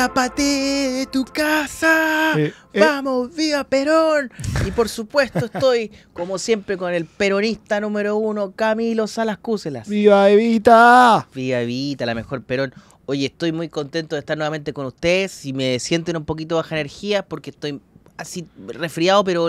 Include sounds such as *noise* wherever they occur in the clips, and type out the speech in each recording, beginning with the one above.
Escápate de tu casa. Eh, eh. Vamos, viva Perón. Y por supuesto estoy, como siempre, con el peronista número uno, Camilo Salas Cúcelas. Viva Evita. Viva Evita, la mejor Perón. Oye, estoy muy contento de estar nuevamente con ustedes. Si me sienten un poquito baja energía, porque estoy así resfriado, pero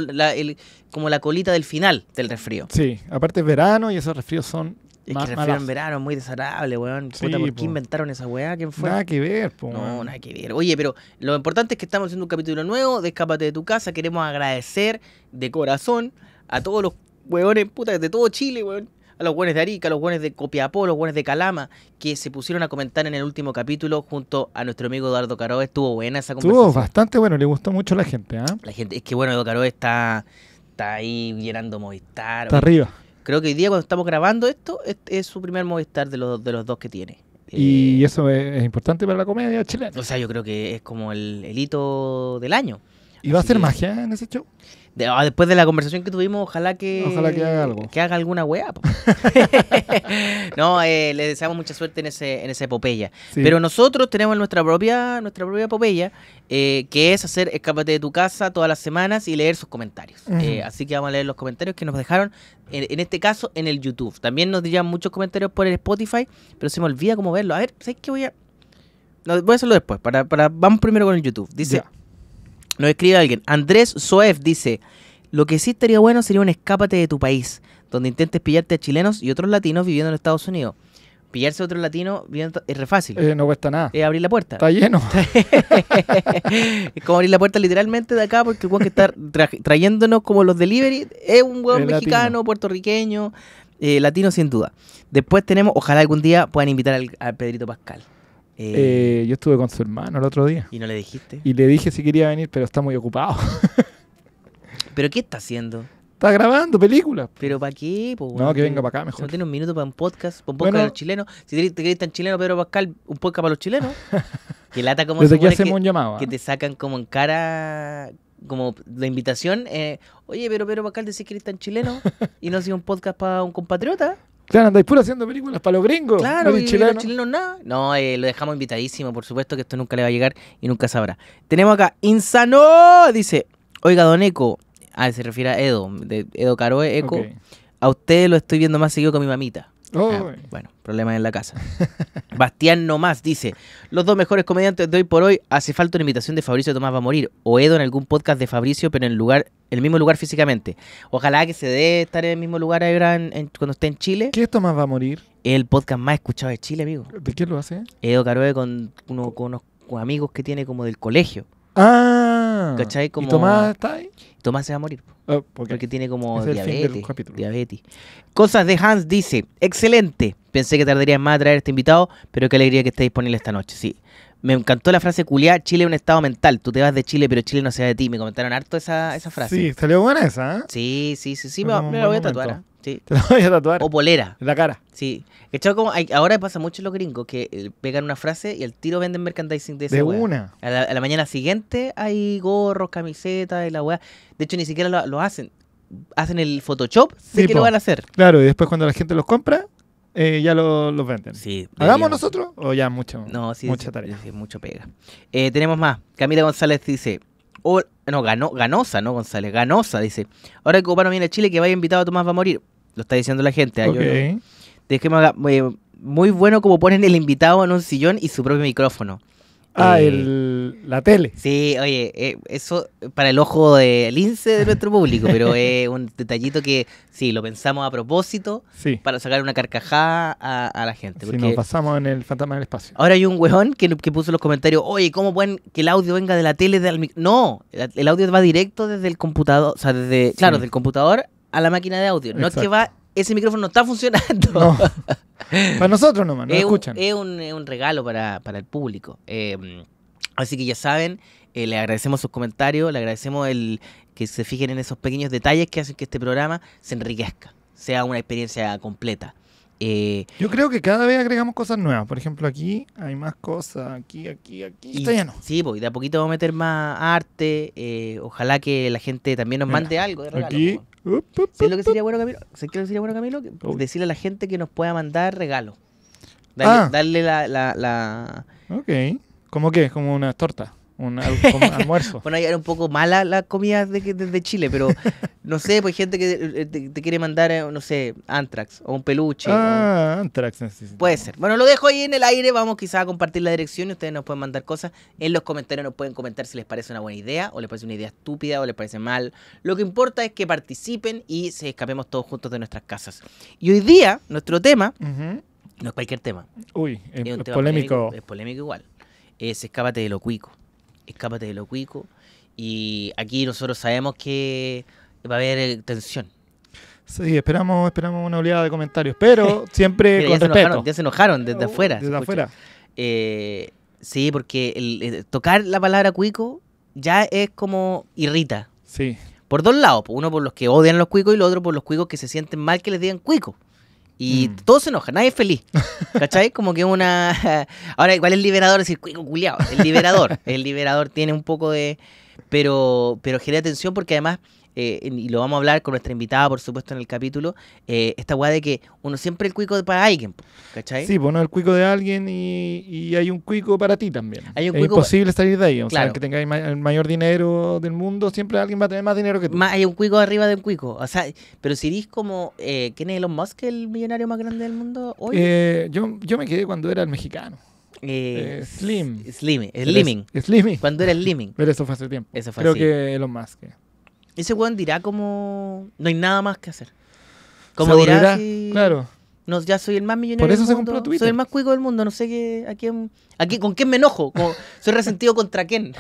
como la colita del final del resfrío. Sí, aparte es verano y esos resfríos son es que refiero en verano, muy desagradable, weón. Puta, ¿por qué inventaron esa weá? ¿Quién fue? Nada que ver, po. No, nada que ver. Oye, pero lo importante es que estamos haciendo un capítulo nuevo de de tu casa. Queremos agradecer de corazón a todos los weones, puta, de todo Chile, weón a los weones de Arica, a los weones de Copiapó, a los weones de Calama, que se pusieron a comentar en el último capítulo junto a nuestro amigo Eduardo Caro. Estuvo buena esa conversación. Estuvo bastante bueno, le gustó mucho a la gente. ah. La gente, es que bueno, Eduardo Caro está, está ahí llenando Movistar. Está arriba. Creo que hoy día cuando estamos grabando esto es, su primer Movistar de los, de los dos que tiene. ¿Y eh, eso es, importante para la comedia chilena? O sea, yo creo que es como el, hito del año. ¿Y va a ser magia en ese show? Ah, después de la conversación que tuvimos, ojalá que, que haga algo. Que haga alguna weá. *laughs* no, eh, le deseamos mucha suerte en, ese, en esa epopeya. Pero nosotros tenemos nuestra propia, nuestra propia epopeya, eh, que es hacer escápate de tu casa todas las semanas y leer sus comentarios. Eh, así que vamos a leer los comentarios que nos dejaron, en, este caso, en el YouTube. También nos dirían muchos comentarios por el Spotify, pero se me olvida cómo verlo. A ver, ¿sabes qué voy a.? voy a hacerlo después. Para, vamos primero con el YouTube. Dice. Nos escribe alguien. Andrés Soef dice: Lo que sí estaría bueno sería un escápate de tu país, donde intentes pillarte a chilenos y otros latinos viviendo en Estados Unidos. Pillarse a otro latino es re fácil. Eh, no cuesta nada. Es abrir la puerta. Está lleno. *laughs* es como abrir la puerta literalmente de acá, porque el que está trayéndonos como los delivery es un hueón mexicano, puertorriqueño, eh, latino sin duda. Después tenemos, ojalá algún día puedan invitar al Pedrito Pascal. Eh, eh, yo estuve con su hermano el otro día. ¿Y no le dijiste? Y le dije si quería venir, pero está muy ocupado. *laughs* ¿Pero qué está haciendo? Está grabando películas. ¿Pero para qué? no, que venga para acá mejor. No tiene un minuto para un podcast, un podcast para los chilenos. Si te tan chileno, Pedro Pascal, un podcast para los chilenos. *laughs* que lata como Desde que hacemos un llamado. Que ¿eh? te sacan como en cara como la invitación, oye, pero Pedro Pascal decís que eres tan chileno *laughs* y no hacía un podcast para un compatriota. Claro, andáis puro haciendo películas para los gringos. Claro, no y chileno. chilenos nada. No, eh, lo dejamos invitadísimo, por supuesto que esto nunca le va a llegar y nunca sabrá. Tenemos acá, Insano, dice, oiga, Don Eco, ah, se refiere a Edo, de Edo Caroe, Eco, a usted lo estoy viendo más seguido con mi mamita. Ah, ah, bueno, problema en la casa. *laughs* Bastián Nomás dice: Los dos mejores comediantes de hoy por hoy. Hace falta una invitación de Fabricio Tomás va a morir. O Edo en algún podcast de Fabricio, pero en lugar, el mismo lugar físicamente. Ojalá que se dé estar en el mismo lugar en, cuando esté en Chile. ¿Qué es Tomás va a morir? el podcast más escuchado de Chile, amigo. ¿De quién lo hace? Edo Caroe con, unos amigos que tiene como del colegio. Ah. ¿Cachai? ¿Y Tomás está ahí? Tomás se va a morir. Ah, Porque tiene como diabetes, diabetes. Cosas de Hans dice, excelente. Pensé que tardaría más a traer este invitado, pero qué alegría que esté disponible esta noche. Sí, me encantó la frase culiá, Chile es un estado mental. Tú te vas de Chile, pero Chile no se va de ti. Me comentaron harto esa, esa frase. Sí, salió buena esa, ¿eh? Sí, sí, sí, sí. Me, la voy a tatuar. ¿eh? Sí. Te la voy a tatuar. O polera. la cara. Sí. como ahora pasa mucho en los gringos que eh, pegan una frase y al tiro venden merchandising de esa De una. A la, mañana siguiente hay gorros, camisetas y la weá. De hecho, ni siquiera lo, hacen hacen el Photoshop, sé que lo van a hacer. Claro, y después cuando la gente los compra, eh, ya los lo venden. ¿Hagamos nosotros o ya mucho? No, mucha tarea. mucho pega. Eh, tenemos más. Camila González dice. no, ganó, Ganosa, no González, Ganosa dice. Ahora que Copano viene a Chile, que vaya invitado a Tomás va a morir. Lo está diciendo la gente. ¿ah? Okay. Eh, muy bueno como ponen el invitado en un sillón y su propio micrófono. Ah, eh, el, la tele. Sí, oye, eh, eso para el ojo del INSE de nuestro público, pero *laughs* es un detallito que sí, lo pensamos a propósito para sacar una carcajada a, la gente. Si nos pasamos en el fantasma del espacio. Ahora hay un huevón que, que, puso los comentarios, oye, ¿cómo pueden que el audio venga de la tele? no, el audio va directo desde el computador, o sea, desde, claro, del computador a la máquina de audio. No es que va ese micrófono no está funcionando. *laughs* Para nosotros nomás, no es escuchan. Un, es, un, regalo para, el público. Em, así que ya saben, eh, le agradecemos sus comentarios, le agradecemos el que se fijen en esos pequeños detalles que hacen que este programa se enriquezca, sea una experiencia completa. Eh, Yo creo que cada vez agregamos cosas nuevas. Por ejemplo, aquí hay más cosas, aquí, aquí, aquí. Está lleno. Sí, pues, de a poquito vamos a meter más arte. Eh, ojalá que la gente también nos mande algo de regalo. Aquí. Pues, ¿Sabes lo que sería bueno, Camilo? lo sería bueno, Camilo? Decirle a la gente que nos pueda mandar regalos. Darle, ah. la, la, la... Ok. ¿Cómo qué? ¿Como una torta? un, *laughs* almuerzo. bueno, ahí era un poco mala la comida desde de, Chile, pero *laughs* no sé, pues gente que eh, eh, te, quiere mandar, eh, no sé, Antrax o un peluche. Ah, Antrax. Puede ser. Bueno, lo dejo ahí en el aire, vamos quizás a compartir la dirección y ustedes nos pueden mandar cosas. En los comentarios nos pueden comentar si les parece una buena idea o les parece una idea estúpida o les parece mal. Lo que importa es que participen y se escapemos todos juntos de nuestras casas. Y hoy día, nuestro tema... No es cualquier tema. Uy, es, polémico. polémico. Es polémico igual. Es escápate de lo cuico escápate de lo cuico. Y aquí nosotros sabemos que va a haber eh, tensión. Sí, esperamos, esperamos una oleada de comentarios, pero *laughs* siempre con ya respeto. Se enojaron, ya se enojaron desde oh, afuera. Desde afuera. Eh, sí, porque eh, tocar la palabra cuico ya es como irrita. Sí. Por dos lados, uno por los que odian los cuicos y el otro por los cuicos que se sienten mal que les digan cuico. Y mm. todos se enojan, nadie es feliz. ¿Cachai? *laughs* Como que una. *laughs* Ahora, igual el liberador es decir, El liberador. el liberador tiene un poco de. Pero, pero genera tensión porque además eh, y lo vamos a hablar con nuestra invitada, por supuesto, en el capítulo, eh, esta weá de que uno siempre el cuico para alguien, ¿cachai? Sí, bueno, pues, el cuico de alguien y, y hay un cuico para ti también. es imposible salir de ahí, o sea, que tengáis el mayor dinero del mundo, siempre alguien va a tener más dinero que tú. hay un cuico arriba de un cuico, o sea, pero si dices como, eh, ¿quién es Elon Musk, el millonario más grande del mundo hoy? yo, yo me quedé cuando era el mexicano. slim. Slim. Slimming. Cuando era Slimming. *laughs* Pero eso fue hace tiempo. Eso fue Creo que Elon Musk ese weón dirá como no hay nada más que hacer. Como dirá, claro. No, ya soy el más millonario Por eso se compró Twitter. soy el más cuico del mundo, no sé qué, a quién, con quién me enojo, soy resentido contra quién.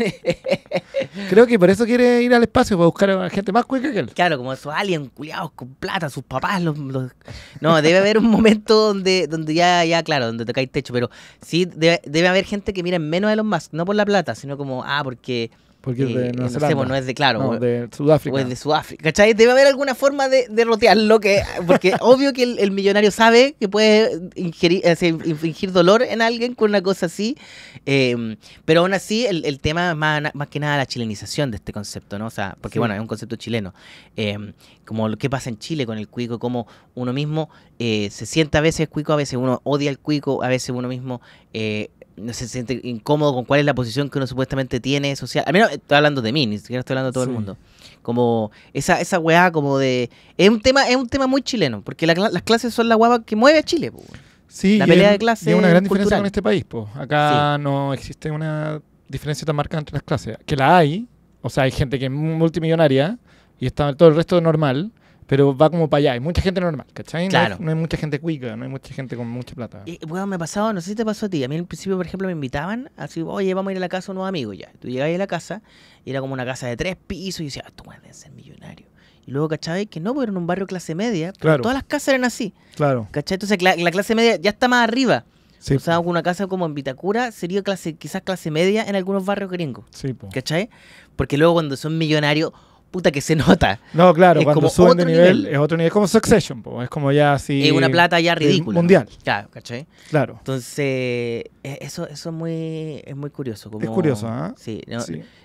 *laughs* Creo que por eso quiere ir al espacio, para buscar a gente más cuica que él. Claro, como esos aliens culiados con plata, sus papás, los, No, debe haber un momento donde, donde ya, ya, claro, donde te cae techo, pero sí debe, haber gente que mira menos de los más. no por la plata, sino como, ah, porque porque eh, no, es de, claro. de Sudáfrica. O pues de Sudáfrica. ¿Cachai? Debe haber alguna forma de, rotearlo, que, porque *laughs* obvio que el, millonario sabe que puede ingerir, eh, infligir dolor en alguien con una cosa así. Eh, pero aún así, el, tema más, que nada la chilenización de este concepto, ¿no? O sea, porque bueno, es un concepto chileno. como lo que pasa en Chile con el cuico, como uno mismo se siente a veces cuico, a veces uno odia el cuico, a veces uno mismo no se siente incómodo con cuál es la posición que uno supuestamente tiene social. Al menos estoy hablando de mí, ni siquiera estoy hablando de todo el mundo. Como esa, esa weá como de... Es un tema, es un tema muy chileno, porque las clases son la weá que mueve a Chile. Sí, la pelea de clases. es una gran diferencia con este país. Po. Acá no existe una diferencia tan marcada entre las clases. Que la hay, o sea, hay gente que es multimillonaria y está todo el resto normal pero va como para allá. Hay mucha gente normal, ¿cachai? Claro. No, hay, mucha gente cuica, no hay mucha gente con mucha plata. Y, bueno, me pasado, no sé si te pasó a ti. A mí al principio, por ejemplo, me invitaban, así, oye, vamos a ir a la casa de unos amigos ya. Tú llegabas a la casa y era como una casa de tres pisos y decías, ah, tú puedes ser millonario. Y luego, ¿cachai? Que no, porque era en un barrio clase media. Pero claro. Todas las casas eran así. Claro. ¿Cachai? Entonces la, la clase media ya está más arriba. Sí. O sea, una casa como en Vitacura sería clase, quizás clase media en algunos barrios gringos. Sí, ¿Cachai? Porque luego cuando son millonarios, puta que se nota. No, claro, cuando suben de nivel, es otro nivel. Es como Succession, es como ya así. Es una plata ya ridícula. Mundial. Claro, ¿cachai? Claro. Entonces, eh, eso, eso es, muy, es muy curioso. Es curioso, ¿ah? Sí, no,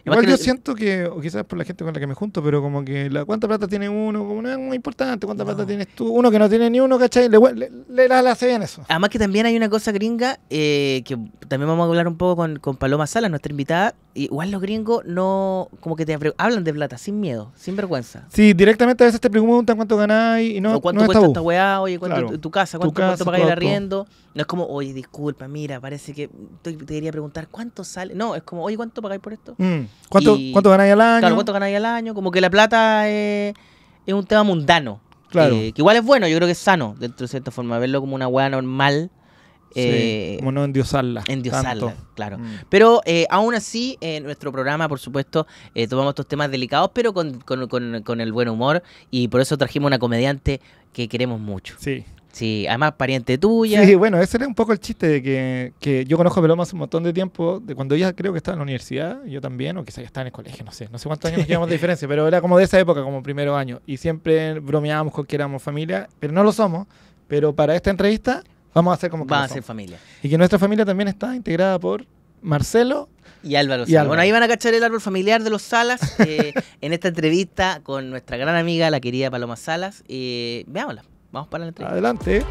Igual yo siento que, o quizás por la gente con la que me junto, pero como que la, cuánta plata tiene uno, como no es muy importante, cuánta plata tienes tú. Uno que no tiene ni uno, ¿cachai? Le, le, le, hace bien eso. Además que también hay una cosa gringa eh, que también vamos a hablar un poco con, Paloma Sala, nuestra invitada igual los gringos no, como que te hablan de plata, sin miedo, sin vergüenza. Sí, directamente a veces te preguntan cuánto ganáis y no. cuánto no cuesta esta oye, cuánto tu, casa, cuánto, cuánto pagáis el arriendo. No es como, oye, disculpa, mira, parece que te, quería preguntar cuánto sale. No, es como, oye, ¿cuánto pagáis por esto? Mm, ¿Cuánto, ganáis al año? Claro, ¿cuánto ganáis al año? Como que la plata es un tema mundano. Claro. Eh, que igual es bueno, yo creo que es sano, dentro de cierta forma, verlo como una weá normal. Eh, como no endiosarla. claro. Mm. Pero eh, aún así, en eh, nuestro programa, por supuesto, tomamos estos temas delicados, pero con, el buen humor. Y por eso trajimos una comediante que queremos mucho. Sí. Sí, además pariente tuya. Sí, bueno, ese era un poco el chiste de que, yo conozco a Peloma hace un montón de tiempo, de cuando ella creo que estaba en la universidad, yo también, o quizá ya estaba en el colegio, no sé, no sé cuántos años nos llevamos de diferencia, pero era como de esa época, como primero año. Y siempre bromeábamos con que éramos familia, pero no lo somos. Pero para esta entrevista Vamos a hacer como que Vamos a ser familia. Y que nuestra familia también está integrada por Marcelo y Álvaro. Bueno, ahí van a cachar el árbol familiar de los Salas eh, *laughs* en esta entrevista con nuestra gran amiga, la querida Paloma Salas. Eh, veámosla. Vamos para la entrevista. Adelante.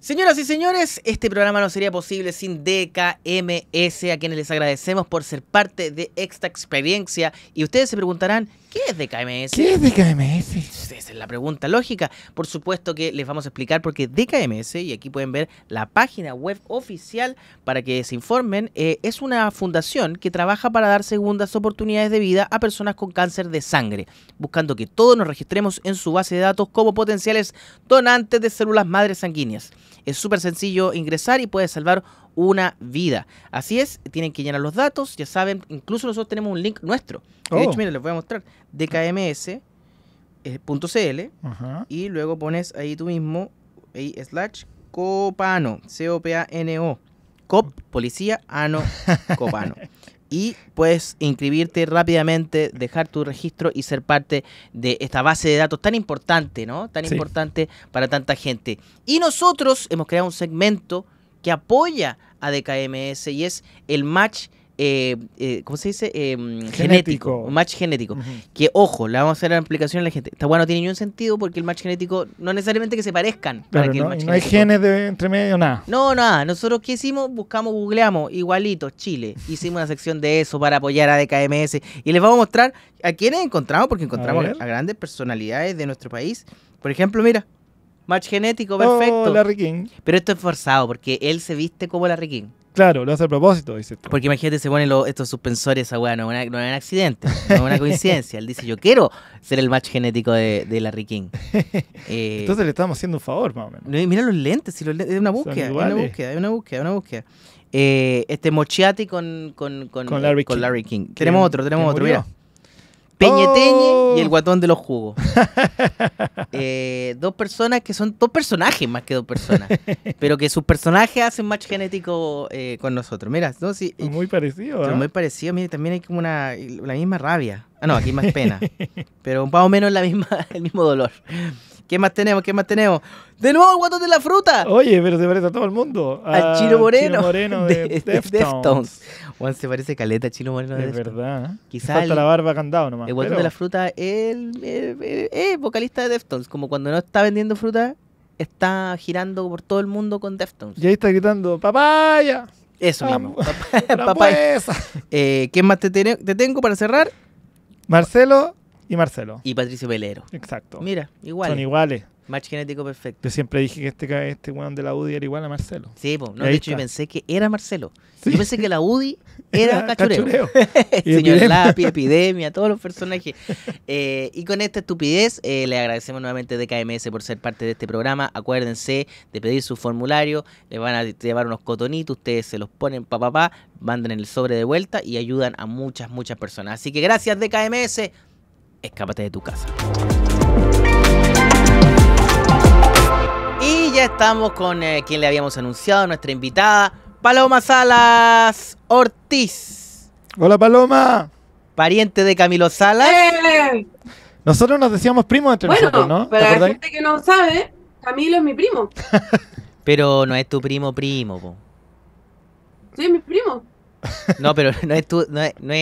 Señoras y señores, este programa no sería posible sin DKMS, a quienes les agradecemos por ser parte de esta experiencia. Y ustedes se preguntarán, ¿qué es DKMS? ¿Qué es DKMS? Esa es la pregunta lógica. Por supuesto que les vamos a explicar porque DKMS, y aquí pueden ver la página web oficial para que se informen, eh, es una fundación que trabaja para dar segundas oportunidades de vida a personas con cáncer de sangre, buscando que todos nos registremos en su base de datos como potenciales donantes de células madres sanguíneas. Es súper sencillo ingresar y puedes salvar una vida. Así es, tienen que llenar los datos, ya saben, incluso nosotros tenemos un link nuestro. De hecho, oh. miren, les voy a mostrar, dkms.cl y luego pones ahí tú mismo, ahí slash copano, C-O-P-A-N-O. Cop, policía, ano, *laughs* copano y puedes inscribirte rápidamente, dejar tu registro y ser parte de esta base de datos tan importante, ¿no? Tan importante para tanta gente. Y nosotros hemos creado un segmento que apoya a DKMS y es el match eh, eh, ¿cómo se dice? Em, genético. match genético. Que, ojo, le vamos a hacer la explicación a la gente. Esta bueno no tiene ningún sentido porque el match genético, no necesariamente que se parezcan. no, hay genes de entre medio, nada. No, nada. Nosotros, ¿qué hicimos? Buscamos, googleamos, igualitos, Chile. Hicimos una sección de eso para apoyar a DKMS. Y les vamos a mostrar a quiénes encontramos, porque encontramos a grandes personalidades de nuestro país. Por ejemplo, mira, Match genético, perfecto. Oh, Larry King. Pero esto es forzado porque él se viste como Larry King. Claro, lo hace a propósito, dice tú. Porque imagínate, se ponen estos suspensores, esa weá, no, es un accidente, no es una coincidencia. Él dice, yo quiero ser el match genético de, Larry King. *laughs* Eh, Entonces le estamos haciendo un favor, más o menos. Mira los lentes, si los es una búsqueda, es una búsqueda, es una búsqueda, es eh, una búsqueda. este Mochiati con, con, con, Larry, King. Tenemos otro, tenemos otro, mira. Peñeteñe oh. y el guatón de los jugos. *laughs* Eh, dos personas que son dos personajes más que dos personas, *laughs* pero que sus personajes hacen match genético eh, con nosotros. Mira, no, sí, muy parecido. ¿ah? Muy parecido. Mira, también hay como una la misma rabia. Ah, no, aquí más pena, *laughs* pero más o menos la misma, el mismo dolor. ¿Qué más tenemos? ¿Qué más tenemos? De nuevo el guatón de la fruta. Oye, pero se parece a todo el mundo. Al Chino Moreno. de, *laughs* Deftones. Juan se parece caleta a Chino Moreno de Es verdad. ¿eh? Quizás falta la barba candado nomás. El guatón de la fruta es el, vocalista de Deftones. Como cuando no está vendiendo fruta, está girando por todo el mundo con Deftones. Y ahí está gritando, papaya. Eso mismo. *laughs* papaya. Eh, ¿Qué más te tengo para cerrar? Marcelo y Marcelo. Y Patricio Pelero. Exacto. Mira, iguales. Son iguales. Match genético perfecto. Yo siempre dije que este, este weón de la UDI era igual a Marcelo. Sí, pues, no, de hecho yo pensé que era Marcelo. Yo pensé que la UDI *laughs* era, cachureo. *laughs* Señor Lapi, Epidemia, todos los personajes. *laughs* Eh, y con esta estupidez eh, le agradecemos nuevamente a DKMS por ser parte de este programa. Acuérdense de pedir su formulario, les van a llevar unos cotonitos, ustedes se los ponen pa, pa, pa, mandan el sobre de vuelta y ayudan a muchas, muchas personas. Así que gracias DKMS, escápate de tu casa. Y ya estamos con eh, quien le habíamos anunciado, nuestra invitada, Paloma Salas Ortiz. Hola Paloma. Pariente de Camilo Salas. ¡Eh! Nosotros nos decíamos primos entre nosotros, ¿no? Para la gente que no sabe, Camilo es mi primo. *laughs* pero no es tu primo primo, Sí, es mi primo. No, pero no es tu, no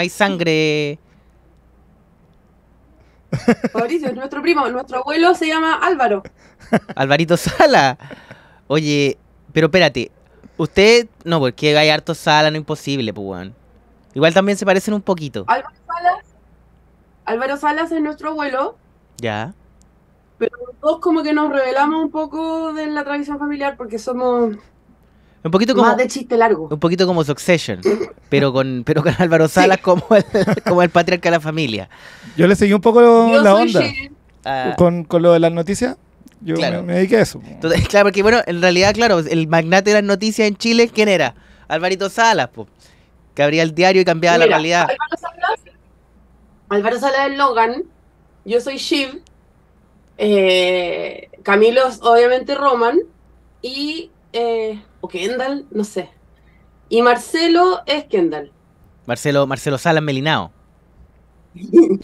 hay sangre *laughs* Fabricio, nuestro primo, nuestro abuelo se llama Álvaro. Alvarito Sala. Oye, pero espérate. Usted, no, porque hay harto Sala, no imposible, pues, Igual también se parecen un poquito. Álvaro Salas, Álvaro Salas es nuestro abuelo. Ya. Pero todos como que nos revelamos un poco de la tradición familiar porque somos un poquito como, Más de chiste largo. Un poquito como Succession, pero con, pero con Álvaro Salas como, el, *laughs* como el patriarca de la familia. Yo le seguí un poco la onda. Ah. con, con lo de las noticias, yo me, dediqué a eso. *laughs* claro, porque bueno, en realidad, claro, el magnate de las noticias en Chile, ¿quién era? Alvarito Salas, pues que abría el diario y cambiaba la realidad. Álvaro Salas, Álvaro es Logan, yo soy Shiv, eh, Camilo obviamente Roman, y eh, o Kendall, no sé. Y Marcelo es Kendall. Marcelo, Marcelo Salas Melinao. *laughs* *laughs*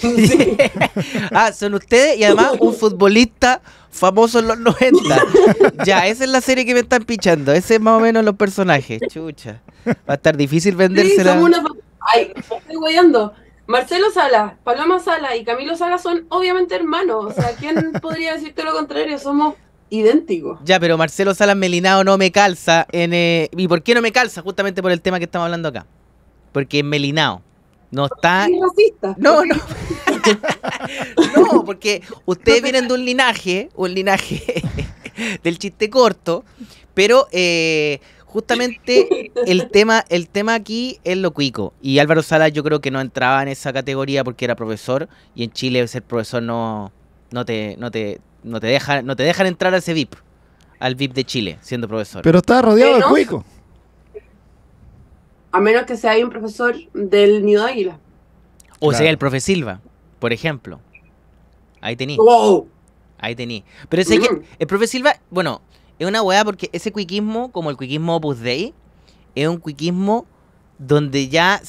ah, son ustedes y además un futbolista famoso en los 90. *laughs* ya, esa es la serie que me están pichando. Ese es más o menos los personajes. Chucha. Va a estar difícil vendérsela. Sí, Ay, estoy guayando. Marcelo Sala, Paloma Sala y Camilo Sala son obviamente hermanos. O sea, ¿quién podría decirte lo contrario? Somos idéntico. Ya, pero Marcelo Salas Melinao no me calza. En, eh, ¿Y por qué no me calza? Justamente por el tema que estamos hablando acá. Porque Melinao No está. No, no. *laughs* no, porque ustedes vienen de un linaje, un linaje *laughs* del chiste corto, pero eh, justamente el tema, el tema aquí es lo cuico. Y Álvaro Salas yo creo que no entraba en esa categoría porque era profesor y en Chile ser profesor no, no te, no te, no te dejan, no te dejan entrar a ese VIP, al VIP de Chile, siendo profesor. Pero está rodeado de cuico. A menos que sea un profesor del Nido Águila. O sea, el profe Silva, por ejemplo. Ahí tení. Wow. Ahí tení. Pero ese que mm. el profe Silva, bueno, es una weá porque ese cuiquismo, como el cuiquismo Opus Dei, es un cuiquismo donde ya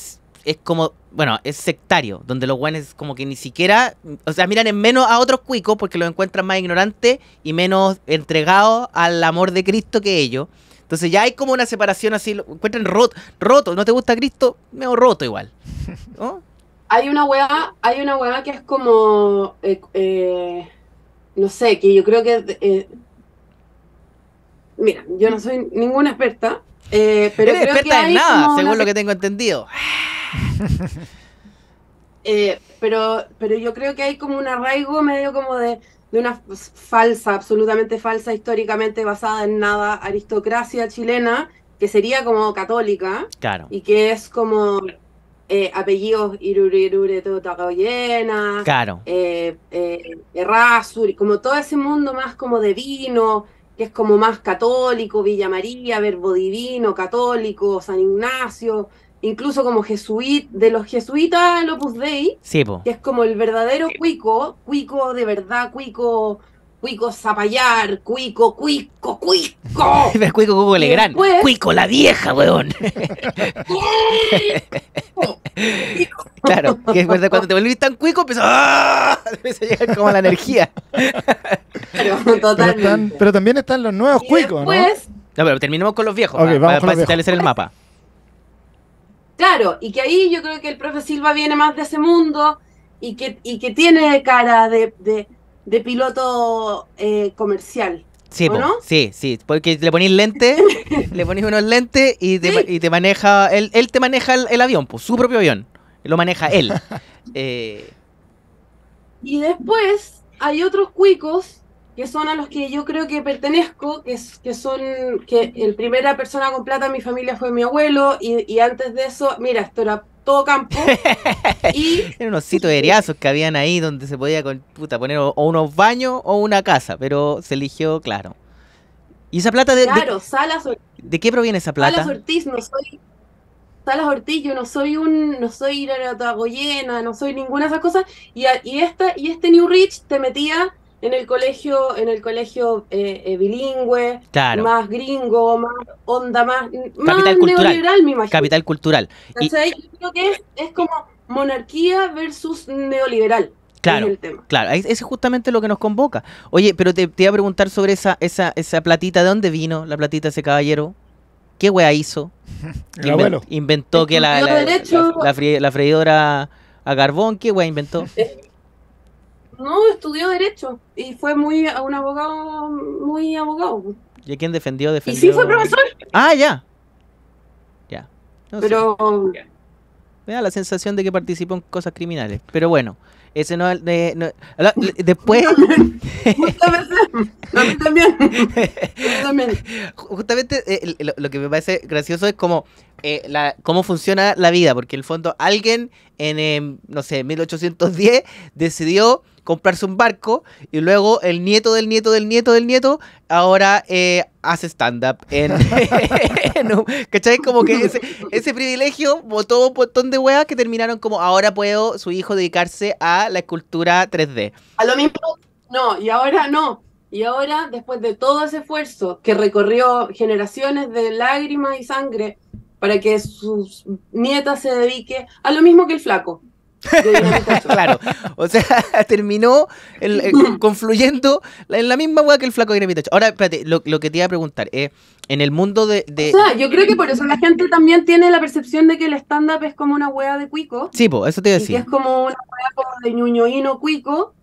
es como, bueno, es sectario, donde los guanes como que ni siquiera, o sea, miran en menos a otros cuicos porque los encuentran más ignorantes y menos entregados al amor de Cristo que ellos. Entonces ya hay como una separación así, lo encuentran roto, roto, no te gusta Cristo, medio roto igual. Hay una hueá hay una que es como, eh, eh, no sé, que yo creo que... Eh, mira, yo no soy ninguna experta, eh, pero experta en nada, según lo que tengo entendido. *laughs* Eh, pero, pero yo creo que hay como un arraigo medio como de, una falsa, absolutamente falsa, históricamente basada en nada, aristocracia chilena, que sería como católica. Claro. Y que es como eh, apellidos Irurirure llena claro. eh, eh, como todo ese mundo más como de vino, que es como más católico, Villa María, Verbo Divino, católico, San Ignacio, incluso como jesuit, de los jesuitas Lopus Dei, que es como el verdadero cuico, cuico de verdad, cuico Cuico Zapallar, Cuico, Cuico, Cuico. *laughs* cuico Cuco le gran. Cuico la vieja, weón. claro, que después de cuando te volviste tan cuico, empezó ¡ah! *laughs* a llegar como la energía. Pero, pero, también están los nuevos cuicos, después... ¿no? No, pero terminemos con los viejos para, establecer el mapa. Claro, y que ahí yo creo que el profe Silva viene más de ese mundo y que, y que tiene cara de de piloto eh, comercial. Sí, no? sí, sí, porque le ponís lente, *laughs* le ponís unos lentes y te, y te maneja, él, él, te maneja el, avión, pues, su propio avión, lo maneja él. *laughs* Eh, y después hay otros cuicos que son a los que yo creo que pertenezco, que, son, que el primera persona con plata en mi familia fue mi abuelo, y, y antes de eso, mira, esto era todo campo. *laughs* y... Eran unos sitios heriazos que habían ahí donde se podía puta, poner o, unos baños o una casa, pero se eligió, claro. ¿Y esa plata de, claro, Salas ¿De qué proviene esa plata? Salas Ortiz, no soy. Salas Ortiz, yo no soy un. No soy Iratagoyena, no soy ninguna de esas cosas. Y, y, esta, y este New Rich te metía en el colegio, en el colegio eh, eh, bilingüe, más gringo, más onda, más, Capital cultural. neoliberal, me imagino. Capital cultural. Y... Yo creo que es, como monarquía versus neoliberal. Claro, claro, ese es justamente lo que nos convoca. Oye, pero te, iba a preguntar sobre esa, esa, esa platita, ¿de dónde vino la platita ese caballero? ¿Qué wea hizo? ¿Qué *laughs* Inventó que la la, freidora a carbón, ¿qué wea inventó? No, estudió Derecho y fue muy un abogado, muy abogado. ¿Y a quién defendió? Y sí fue profesor. Ah, ya. Ya. Pero... Sé. Me da la sensación de que participó en cosas criminales. Pero bueno, ese no... De, eh, después... *laughs* A mí también. *laughs* Justamente eh, lo, que me parece gracioso es como eh, la, cómo funciona la vida, porque en el fondo alguien en, em, no sé, 1810 decidió comprarse un barco y luego el nieto del nieto del nieto del nieto ahora eh, hace stand-up *laughs* ¿cachai? Como que ese, privilegio botó un montón de huevas que terminaron como ahora puedo su hijo dedicarse a la escultura 3D. A lo mismo, no, y ahora no. Y ahora, después de todo ese esfuerzo que recorrió generaciones de lágrimas y sangre para que sus nietas se dedique a lo mismo que el flaco, claro. O sea, *laughs* terminó *laughs* confluyendo en la misma hueá que el flaco de Gravitacho. Ahora, espérate, lo, que te iba a preguntar es, en el mundo de, O sea, yo creo que por eso la gente también tiene la percepción de que el stand-up es como una hueá de cuico. Sí, pues, eso te iba a decir. es como una hueá como de ñoño cuico,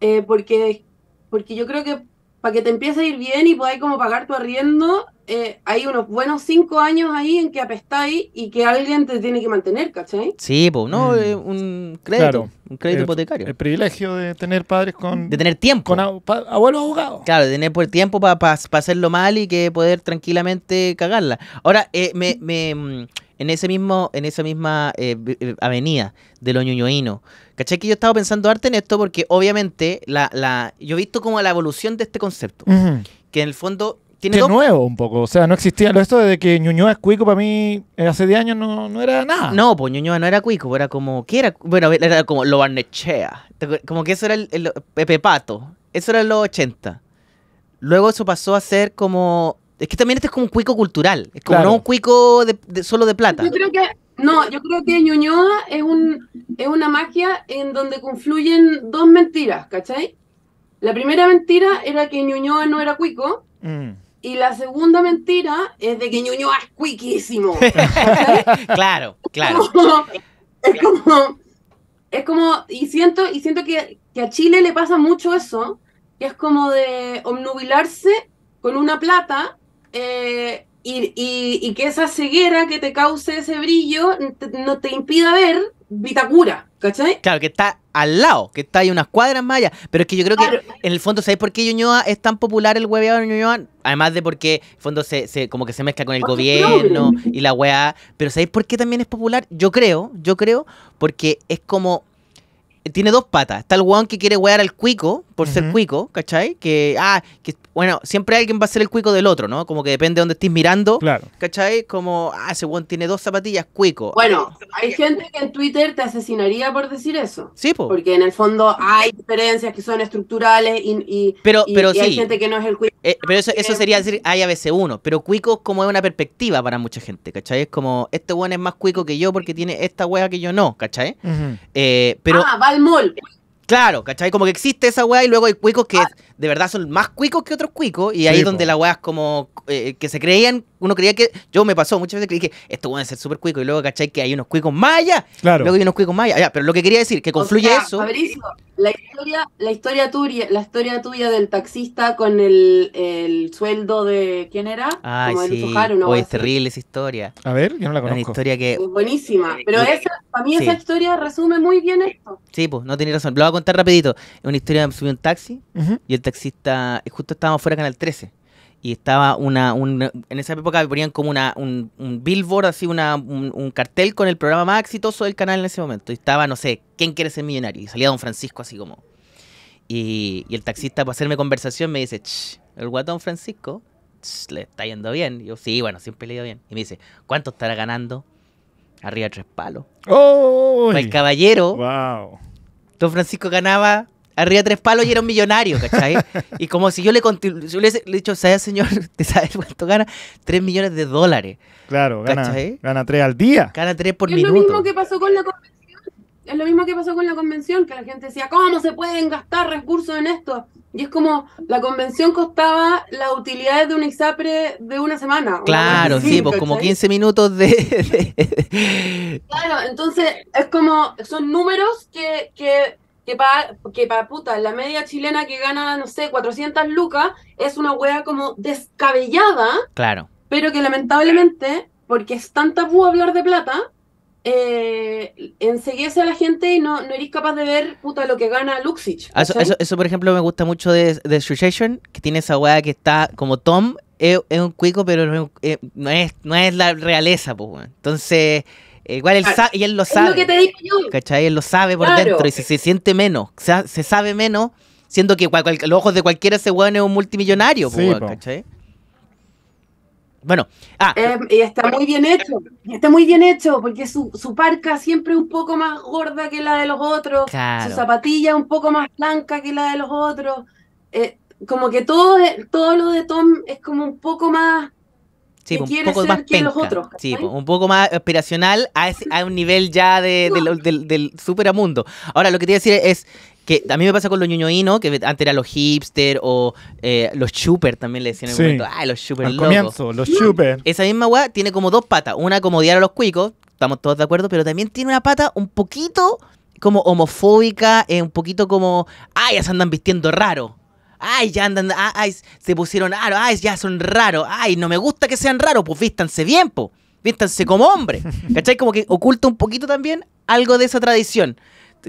eh, porque, porque yo creo que para que te empiece a ir bien y podáis como pagar tu arriendo, eh, hay unos buenos cinco años ahí en que apestáis y que alguien te tiene que mantener, ¿cachai? Sí, pues, ¿no? Mm. un crédito, un crédito hipotecario. El privilegio de tener padres con... De tener tiempo. Con abuelos abogados. Claro, de tener por tiempo para hacerlo mal y que poder tranquilamente cagarla. Ahora, eh, me, me... Mm, en ese mismo, en esa misma eh, avenida de los ñoñoíno. ¿Cachai? Que yo estaba pensando Arte, en esto porque obviamente la, la, yo he visto como la evolución de este concepto. Que en el fondo tiene nuevo un poco. O sea, no existía lo esto de que Ñuñoa es cuico para mí eh, hace 10 años no, era nada. No, pues Ñuñoa no era cuico, era como que era, bueno, era como lo barnechea. Como que eso era el, Pepe Pato. Eso era en los 80. Luego eso pasó a ser como es que también este es como un cuico cultural, es como no un cuico solo de plata. Yo creo que no, yo creo que Ñuñoa es un es una magia en donde confluyen dos mentiras, ¿cachai? La primera mentira era que Ñuñoa no era cuico. Mm. Y la segunda mentira es de que ñoño es cuiquísimo. *laughs* claro, claro. Es como, es como, y siento, y siento que, a Chile le pasa mucho eso, que es como de omnubilarse con una plata eh, y, y, que esa ceguera que te cause ese brillo no te impida ver Vitacura, ¿cachai? Claro, que está al lado, que está ahí unas cuadras más allá. Pero es que yo creo que, en el fondo, ¿sabéis por qué Ñuñoa es tan popular el hueveado de Ñuñoa? Además de porque, en el fondo, se, como que se mezcla con el gobierno y la hueá. Pero ¿sabéis por qué también es popular? Yo creo, yo creo, porque es como... Tiene dos patas. Está el hueón que quiere huear al cuico, por ser cuico, ¿cachai? Que, ah, que bueno, siempre alguien va a ser el cuico del otro, ¿no? Como que depende de dónde estés mirando. Claro. ¿Cachai? Como, ah, ese weón tiene dos zapatillas, cuico. Bueno, hay gente que en Twitter te asesinaría por decir eso. Sí, Porque en el fondo hay diferencias que son estructurales y, hay gente que no es el cuico. Eh, pero eso, eso sería decir, hay a veces uno. Pero cuico es como una perspectiva para mucha gente, ¿cachai? Es como, este weón es más cuico que yo porque tiene esta wea que yo no, ¿cachai? Eh, pero, ah, va al mall. Claro, ¿cachai? Como que existe esa weá y luego hay cuicos que ah de verdad son más cuicos que otros cuicos. Y ahí es donde la weá como eh, que se creían, uno creía que. Yo me pasó muchas veces que dije, esto puede ser súper cuico. Y luego cachai que hay unos cuicos maya Claro. Luego hay unos cuicos maya Pero lo que quería decir, que confluye eso. la historia, la historia tuya, la historia tuya del taxista con el, sueldo de quién era? Ay, sí. Oye, es terrible esa historia. A ver, yo no la conozco. Una historia que. Buenísima. Pero esa, para mí esa historia resume muy bien esto. Sí, pues, no tenía razón. Lo voy a contar rapidito. Es una historia, subió un taxi y el taxi taxista, justo estábamos fuera de Canal 13 y estaba una, en esa época ponían como una, un, billboard, así un, cartel con el programa más exitoso del canal en ese momento. Y estaba, no sé, ¿quién quiere ser millonario? Y salía Don Francisco así como. Y, el taxista para hacerme conversación me dice, el Don Francisco, le está yendo bien. Y yo, sí, bueno, siempre le ha ido bien. Y me dice, ¿cuánto estará ganando? Arriba tres palos. el caballero. Wow. Don Francisco ganaba arriba tres palos y era un millonario, ¿cachai? y como si yo le, le he dicho, ¿sabes, señor? *laughs* ¿Te sabes cuánto gana? Tres millones de dólares. Claro, gana, gana tres al día. Gana tres por minuto. Es lo mismo que pasó con la convención. Es lo mismo que pasó con la convención, que la gente decía, ¿cómo se pueden gastar recursos en esto? Y es como, la convención costaba las utilidades de un ISAPRE de una semana. Claro, sí, pues como 15 minutos de, Claro, entonces es como, son números que, que que para pa, puta, la media chilena que gana, no sé, 400 lucas, es una wea como descabellada. Claro. Pero que lamentablemente, porque es tan tabú hablar de plata, eh, a la gente y no, no eres capaz de ver puta lo que gana Luxich. Ah, eso, por ejemplo, me gusta mucho de, de Succession, que tiene esa wea que está como Tom, es, un cuico, pero eh, no es, no es, la realeza, pues, Entonces eh, igual él, ah, y él lo sabe. lo ¿Cachai? Él lo sabe por dentro y se, se, siente menos. Se, sabe menos, siendo que los ojos de cualquiera se weón un multimillonario, ¿cachai? Bueno, ah. em, y está muy bien hecho, está muy bien hecho, porque su, parca siempre un poco más gorda que la de los otros, su zapatilla un poco más blanca que la de los otros, eh, como que todo, todo lo de Tom es como un poco más Sí, pues, un poco más pues, un poco más aspiracional a, un nivel ya de, del, del, superamundo. Ahora, lo que te iba a decir es que a mí me pasa con los ñoñoínos, que antes eran los hipster o eh, los chupers también le decían en el momento. Ay, ah, los Al comienzo, los chuper. Esa misma weá tiene como dos patas. Una como odiar a los cuicos, estamos todos de acuerdo, pero también tiene una pata un poquito como homofóbica, eh, un poquito como, ay, ya se andan vistiendo raro ay, ya andan, ah, ay, se pusieron raro! ay, ya son raros, ay, no me gusta que sean raros, pues vístanse bien, pues, vístanse como hombre. *laughs* ¿Cachai? Como que oculta un poquito también algo de esa tradición.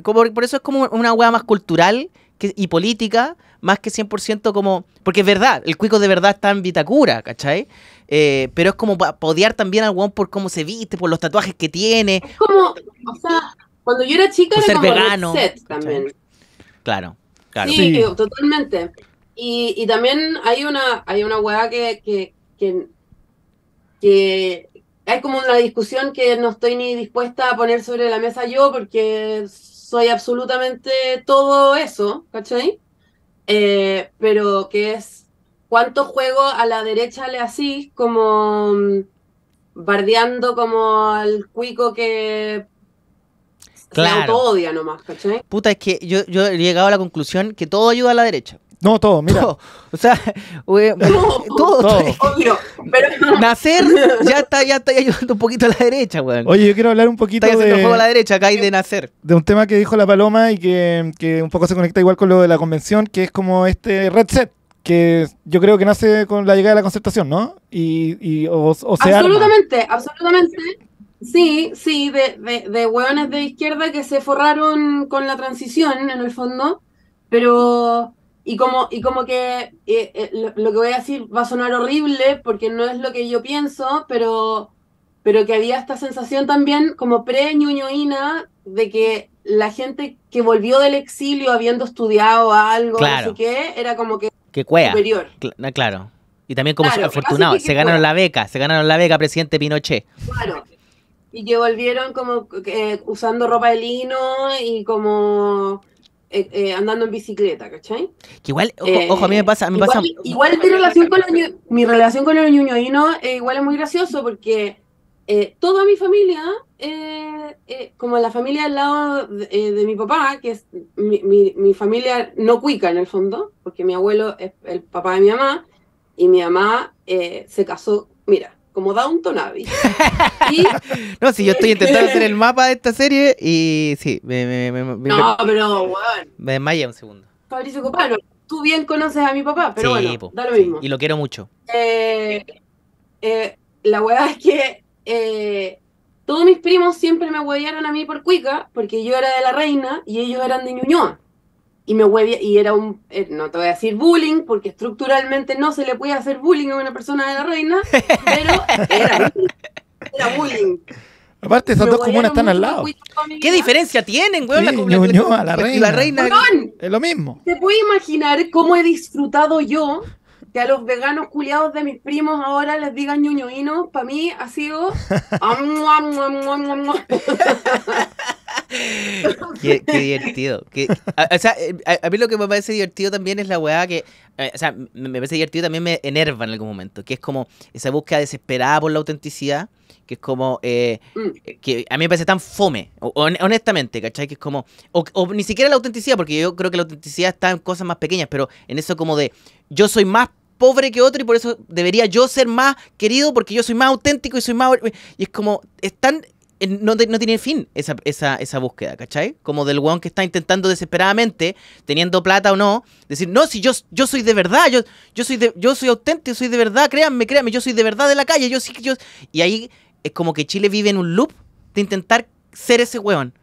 Como, por eso es como una hueá más cultural y política, más que 100% como... Porque es verdad, el cuico de verdad está en Vitacura, ¿cachai? Eh, pero es como para también al hueón por cómo se viste, por los tatuajes que tiene. Es como, o sea, cuando yo era chica era ser como vegano, set también. Claro. Sí, eh, totalmente. Y, y, también hay una, hay una weá que, que, que, que hay como una discusión que no estoy ni dispuesta a poner sobre la mesa yo porque soy absolutamente todo eso, ¿cachai? Eh, pero que es cuánto juego a la derecha le así como mm, bardeando como al cuico que Claro. odia nomás, ¿cachai? Puta, es que yo, yo he llegado a la conclusión que todo ayuda a la derecha. No, todo, mira. Todo. O sea, *laughs* todo. todo. Obvio, pero... Nacer ya está, ya ayudando un poquito a la derecha, weón. Oye, yo quiero hablar un poquito de... Está juego a la derecha acá y de nacer. De un tema que dijo la Paloma y que, un poco se conecta igual con lo de la convención, que es como este red set, que yo creo que nace con la llegada de la concertación, ¿no? Y, y o, o Absolutamente, absolutamente. Sí, sí, de, de, de hueones de izquierda que se forraron con la transición en el fondo, pero y como, y como que eh, eh, lo, que voy a decir va a sonar horrible porque no es lo que yo pienso, pero, pero que había esta sensación también como pre-ñuñoína de que la gente que volvió del exilio habiendo estudiado algo, claro. así que era como que, que cuea. superior. claro. Y también como afortunado, se ganaron la beca, se ganaron la beca presidente Pinochet. Claro, y que volvieron como eh, usando ropa de lino y como eh, eh, andando en bicicleta, ¿cachai? Que igual, ojo, a mí me pasa. igual, mi relación con el mi relación con igual es muy gracioso porque toda mi familia, como la familia al lado de, mi papá, que es mi, mi, familia no cuica en el fondo, porque mi abuelo es el papá de mi mamá y mi mamá se casó, mira, como Downton Abbey. *laughs* Y... no, si yo estoy intentando hacer el mapa de esta serie y sí, me, me, No, pero bueno. Me desmaya un segundo. Fabricio Copano, tú bien conoces a mi papá, pero bueno, da lo mismo. y lo quiero mucho. Eh, eh la weá es que eh, todos mis primos siempre me huevearon a mí por Cuica, porque yo era de la reina y ellos eran de Ñuñoa y me huevía, y era un, eh, no te voy a decir bullying, porque estructuralmente no se le puede hacer bullying a una persona de la reina, *laughs* pero era, bullying. Aparte, esas dos comunas están al lado. ¿Qué diferencia tienen, weón? la, la, reina. es lo mismo. ¿Te puedes imaginar cómo he disfrutado yo que a los veganos culiados de mis primos ahora les digan ñoñoino? Para mí ha sido... *laughs* Qué, divertido. a, o sea, eh, a, mí lo que me parece divertido también es la weá que. Eh, o sea, me, parece divertido también me enerva en algún momento, que es como esa búsqueda desesperada por la autenticidad, que es como. Eh, mm. que a mí me parece tan fome, honestamente, ¿cachai? Que es como. O, o ni siquiera la autenticidad, porque yo creo que la autenticidad está en cosas más pequeñas, pero en eso como de. Yo soy más pobre que otro y por eso debería yo ser más querido porque yo soy más auténtico y soy más... Y es como, es tan eh, no, tiene fin esa, búsqueda, ¿cachai? Como del weón que está intentando desesperadamente, teniendo plata o no, decir, no, si yo, soy de verdad, yo, soy de, yo soy auténtico, soy de verdad, créanme, créanme, yo soy de verdad de la calle, yo sí que yo. Y ahí es como que Chile vive en un loop de intentar ser ese weón.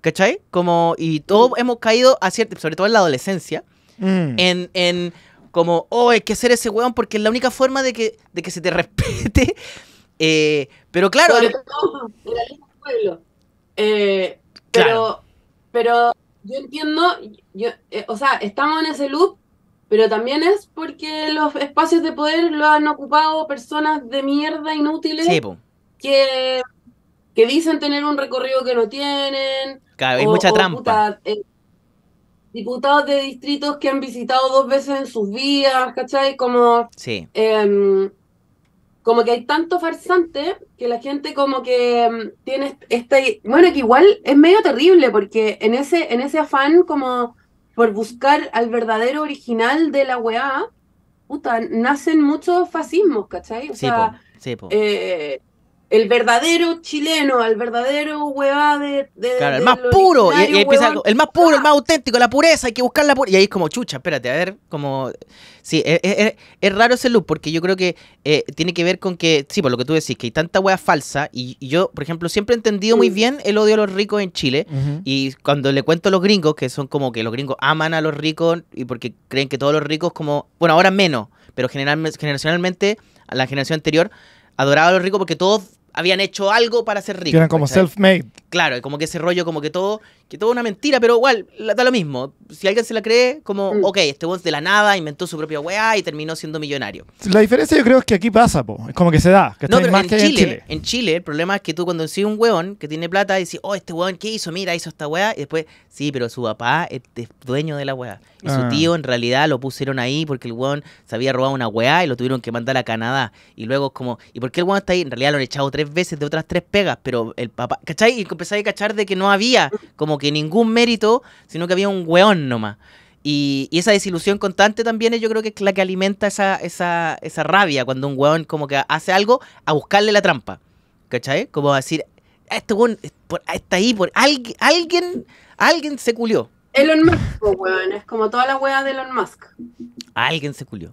¿Cachai? Como, y todos hemos caído a cierto, sobre todo en la adolescencia, mm. en, como, oh, hay que ser ese weón porque es la única forma de que, de que se te *laughs* respete. Eh, pero claro. Eh, claro. pero, yo entiendo, eh, o sea, estamos en ese loop, pero también es porque los espacios de poder lo han ocupado personas de mierda inútiles que, que dicen tener un recorrido que no tienen. Claro, hay mucha trampa. Eh, diputados de distritos que han visitado dos veces en sus vías, ¿cachai? Como. Sí. Em, como que hay tanto farsante que la gente como que mm, tiene este, bueno, que igual es medio terrible porque en ese, en ese afán como por buscar al verdadero original de la weá, puta, nacen muchos fascismos, ¿cachai? O sea, eh, el verdadero chileno, el verdadero huevá de, Claro, el más puro. Y, el más puro, el ah. más auténtico, la pureza, hay que buscar la pureza. Y ahí es como, chucha, espérate, a ver, como. Sí, e, e, e, es, raro ese look porque yo creo que eh, tiene que ver con que, sí, por lo que tú decís, que hay tanta hueá falsa. Y, yo, por ejemplo, siempre he entendido muy bien el odio a los ricos en Chile. Y cuando le cuento a los gringos, que son como que los gringos aman a los ricos y porque creen que todos los ricos, como. Bueno, ahora menos, pero generalmente, generacionalmente, a la generación anterior. Adoraba a los ricos porque todos habían hecho algo para ser ricos. Eran como self-made. Claro, como que ese rollo, como que todo, que todo una mentira, pero igual, da lo mismo. Si alguien se la cree, como, mm. ok, este weón de la nada inventó su propia weá y terminó siendo millonario. La diferencia yo creo es que aquí pasa, po. es como que se da. no, pero más en, que Chile, en, Chile, en Chile, el problema es que tú cuando sigues un weón que tiene plata, dices, oh, este weón, ¿qué hizo? Mira, hizo esta weá, y después, sí, pero su papá es, dueño de la weá. Y su ah. tío en realidad lo pusieron ahí porque el weón se había robado una weá y lo tuvieron que mandar a Canadá. Y luego es como, ¿y por qué el weón está ahí? En realidad lo han echado tres veces de otras tres pegas, pero el papá, ¿cachai? Empezáis a cachar de que no había como que ningún mérito, sino que había un weón nomás. Y, esa desilusión constante también yo creo que es la que alimenta esa, esa, esa rabia cuando un weón como que hace algo a buscarle la trampa. ¿Cachai? Como decir, este weón está ahí, por alguien, alguien, alguien se culió. Elon Musk, weón, es como toda la weá de Elon Musk. Alguien se culió.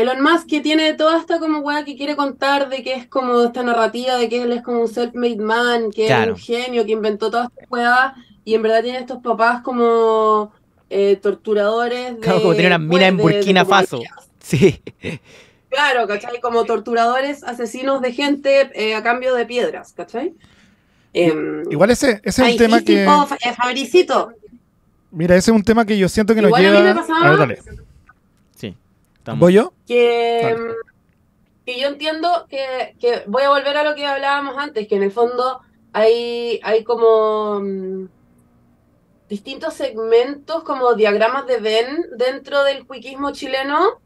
Elon Musk que tiene toda esta como weá que quiere contar de que es como esta narrativa de que él es como un self-made man, que es un genio, que inventó todas esta weá y en verdad tiene estos papás como eh, torturadores. De, claro, como tiene una mina en Burkina Faso. Sí. Claro, ¿cachai? Como torturadores, asesinos de gente eh, a cambio de piedras, ¿cachai? Em, igual ese, es un tema que... Eh, Fabricito. Mira, ese es un tema que yo siento que nos lleva... a Estamos. yo? Que, yo entiendo que, voy a volver a lo que hablábamos antes, que en el fondo hay, hay como mm, distintos segmentos, como diagramas de Venn dentro del cuiquismo chileno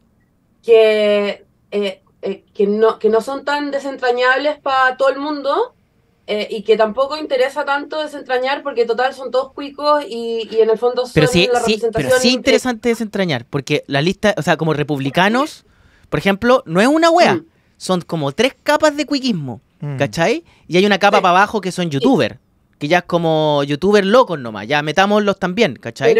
que, eh, eh, que, que no son tan desentrañables para todo el mundo eh, y que tampoco interesa tanto desentrañar porque total son todos cuicos y, en el fondo son pero la representación pero sí interesante desentrañar porque la lista, o sea, como republicanos, por ejemplo, no es una wea, mm. son como tres capas de cuiquismo, mm. ¿cachai? Y hay una capa para abajo que son youtubers. Que ya es como youtubers locos nomás, ya metámoslos también, ¿cachai?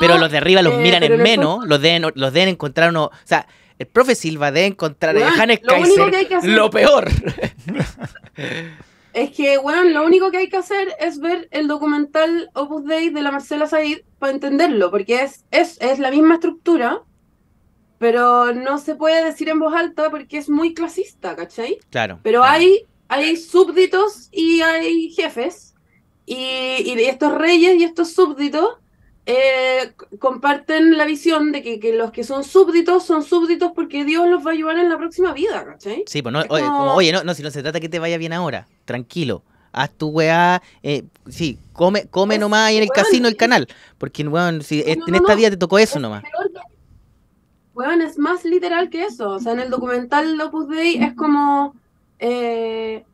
Pero, los de arriba los eh, miran en, menos, los deben, los deben encontrar uno. O sea, el profe Silva debe encontrar lo lo peor. *laughs* *laughs* Es que, bueno, lo único que hay que hacer es ver el documental Opus Dei de la Marcela Said para entenderlo, porque es, es, es la misma estructura, pero no se puede decir en voz alta porque es muy clasista, ¿cachai? Claro. Pero Hay, hay súbditos y hay jefes, y, y estos reyes y estos súbditos eh, comparten la visión de que, los que son súbditos son súbditos porque Dios los va a ayudar en la próxima vida, ¿cachai? Sí, pues no, oye, no, no, si no se trata que te vaya bien ahora, tranquilo. Haz tu weá, eh, sí, come, come nomás ahí en el casino el canal. Porque si, en esta vida te tocó eso nomás. weón, es más literal que eso. O sea, en el documental Opus Dei es como eh,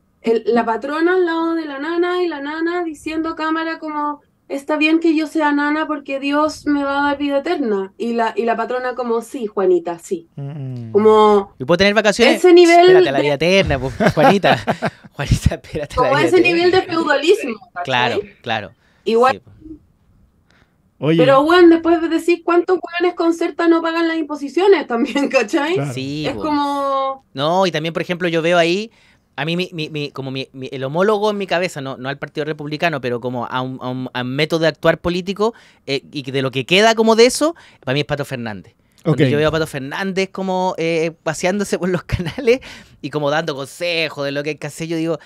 la patrona al lado de la nana y la nana diciendo cámara como está bien que yo sea nana porque Dios me va a dar vida eterna. Y la, y la patrona como, sí, Juanita, sí. Mm. Como... ¿Y puedo tener vacaciones? Ese nivel... Espérate la vida eterna, pues, Juanita. *laughs* Juanita, espérate Como ese nivel de feudalismo. Claro, claro. Igual... Pues. Pero, bueno, después de decir cuántos con concerta no pagan las imposiciones también, ¿cachai? Sí. Es pues. como. No, y también, por ejemplo, yo veo ahí a mí, mi, mi, mi, como el homólogo en mi cabeza, no, no al Partido Republicano, pero como a un, método de actuar político eh, y de lo que queda como de eso, para mí es Pato Fernández. Yo veo a Pato Fernández como eh, paseándose por los *laughs* canales y como dando consejos de lo que hay que hacer. Yo digo,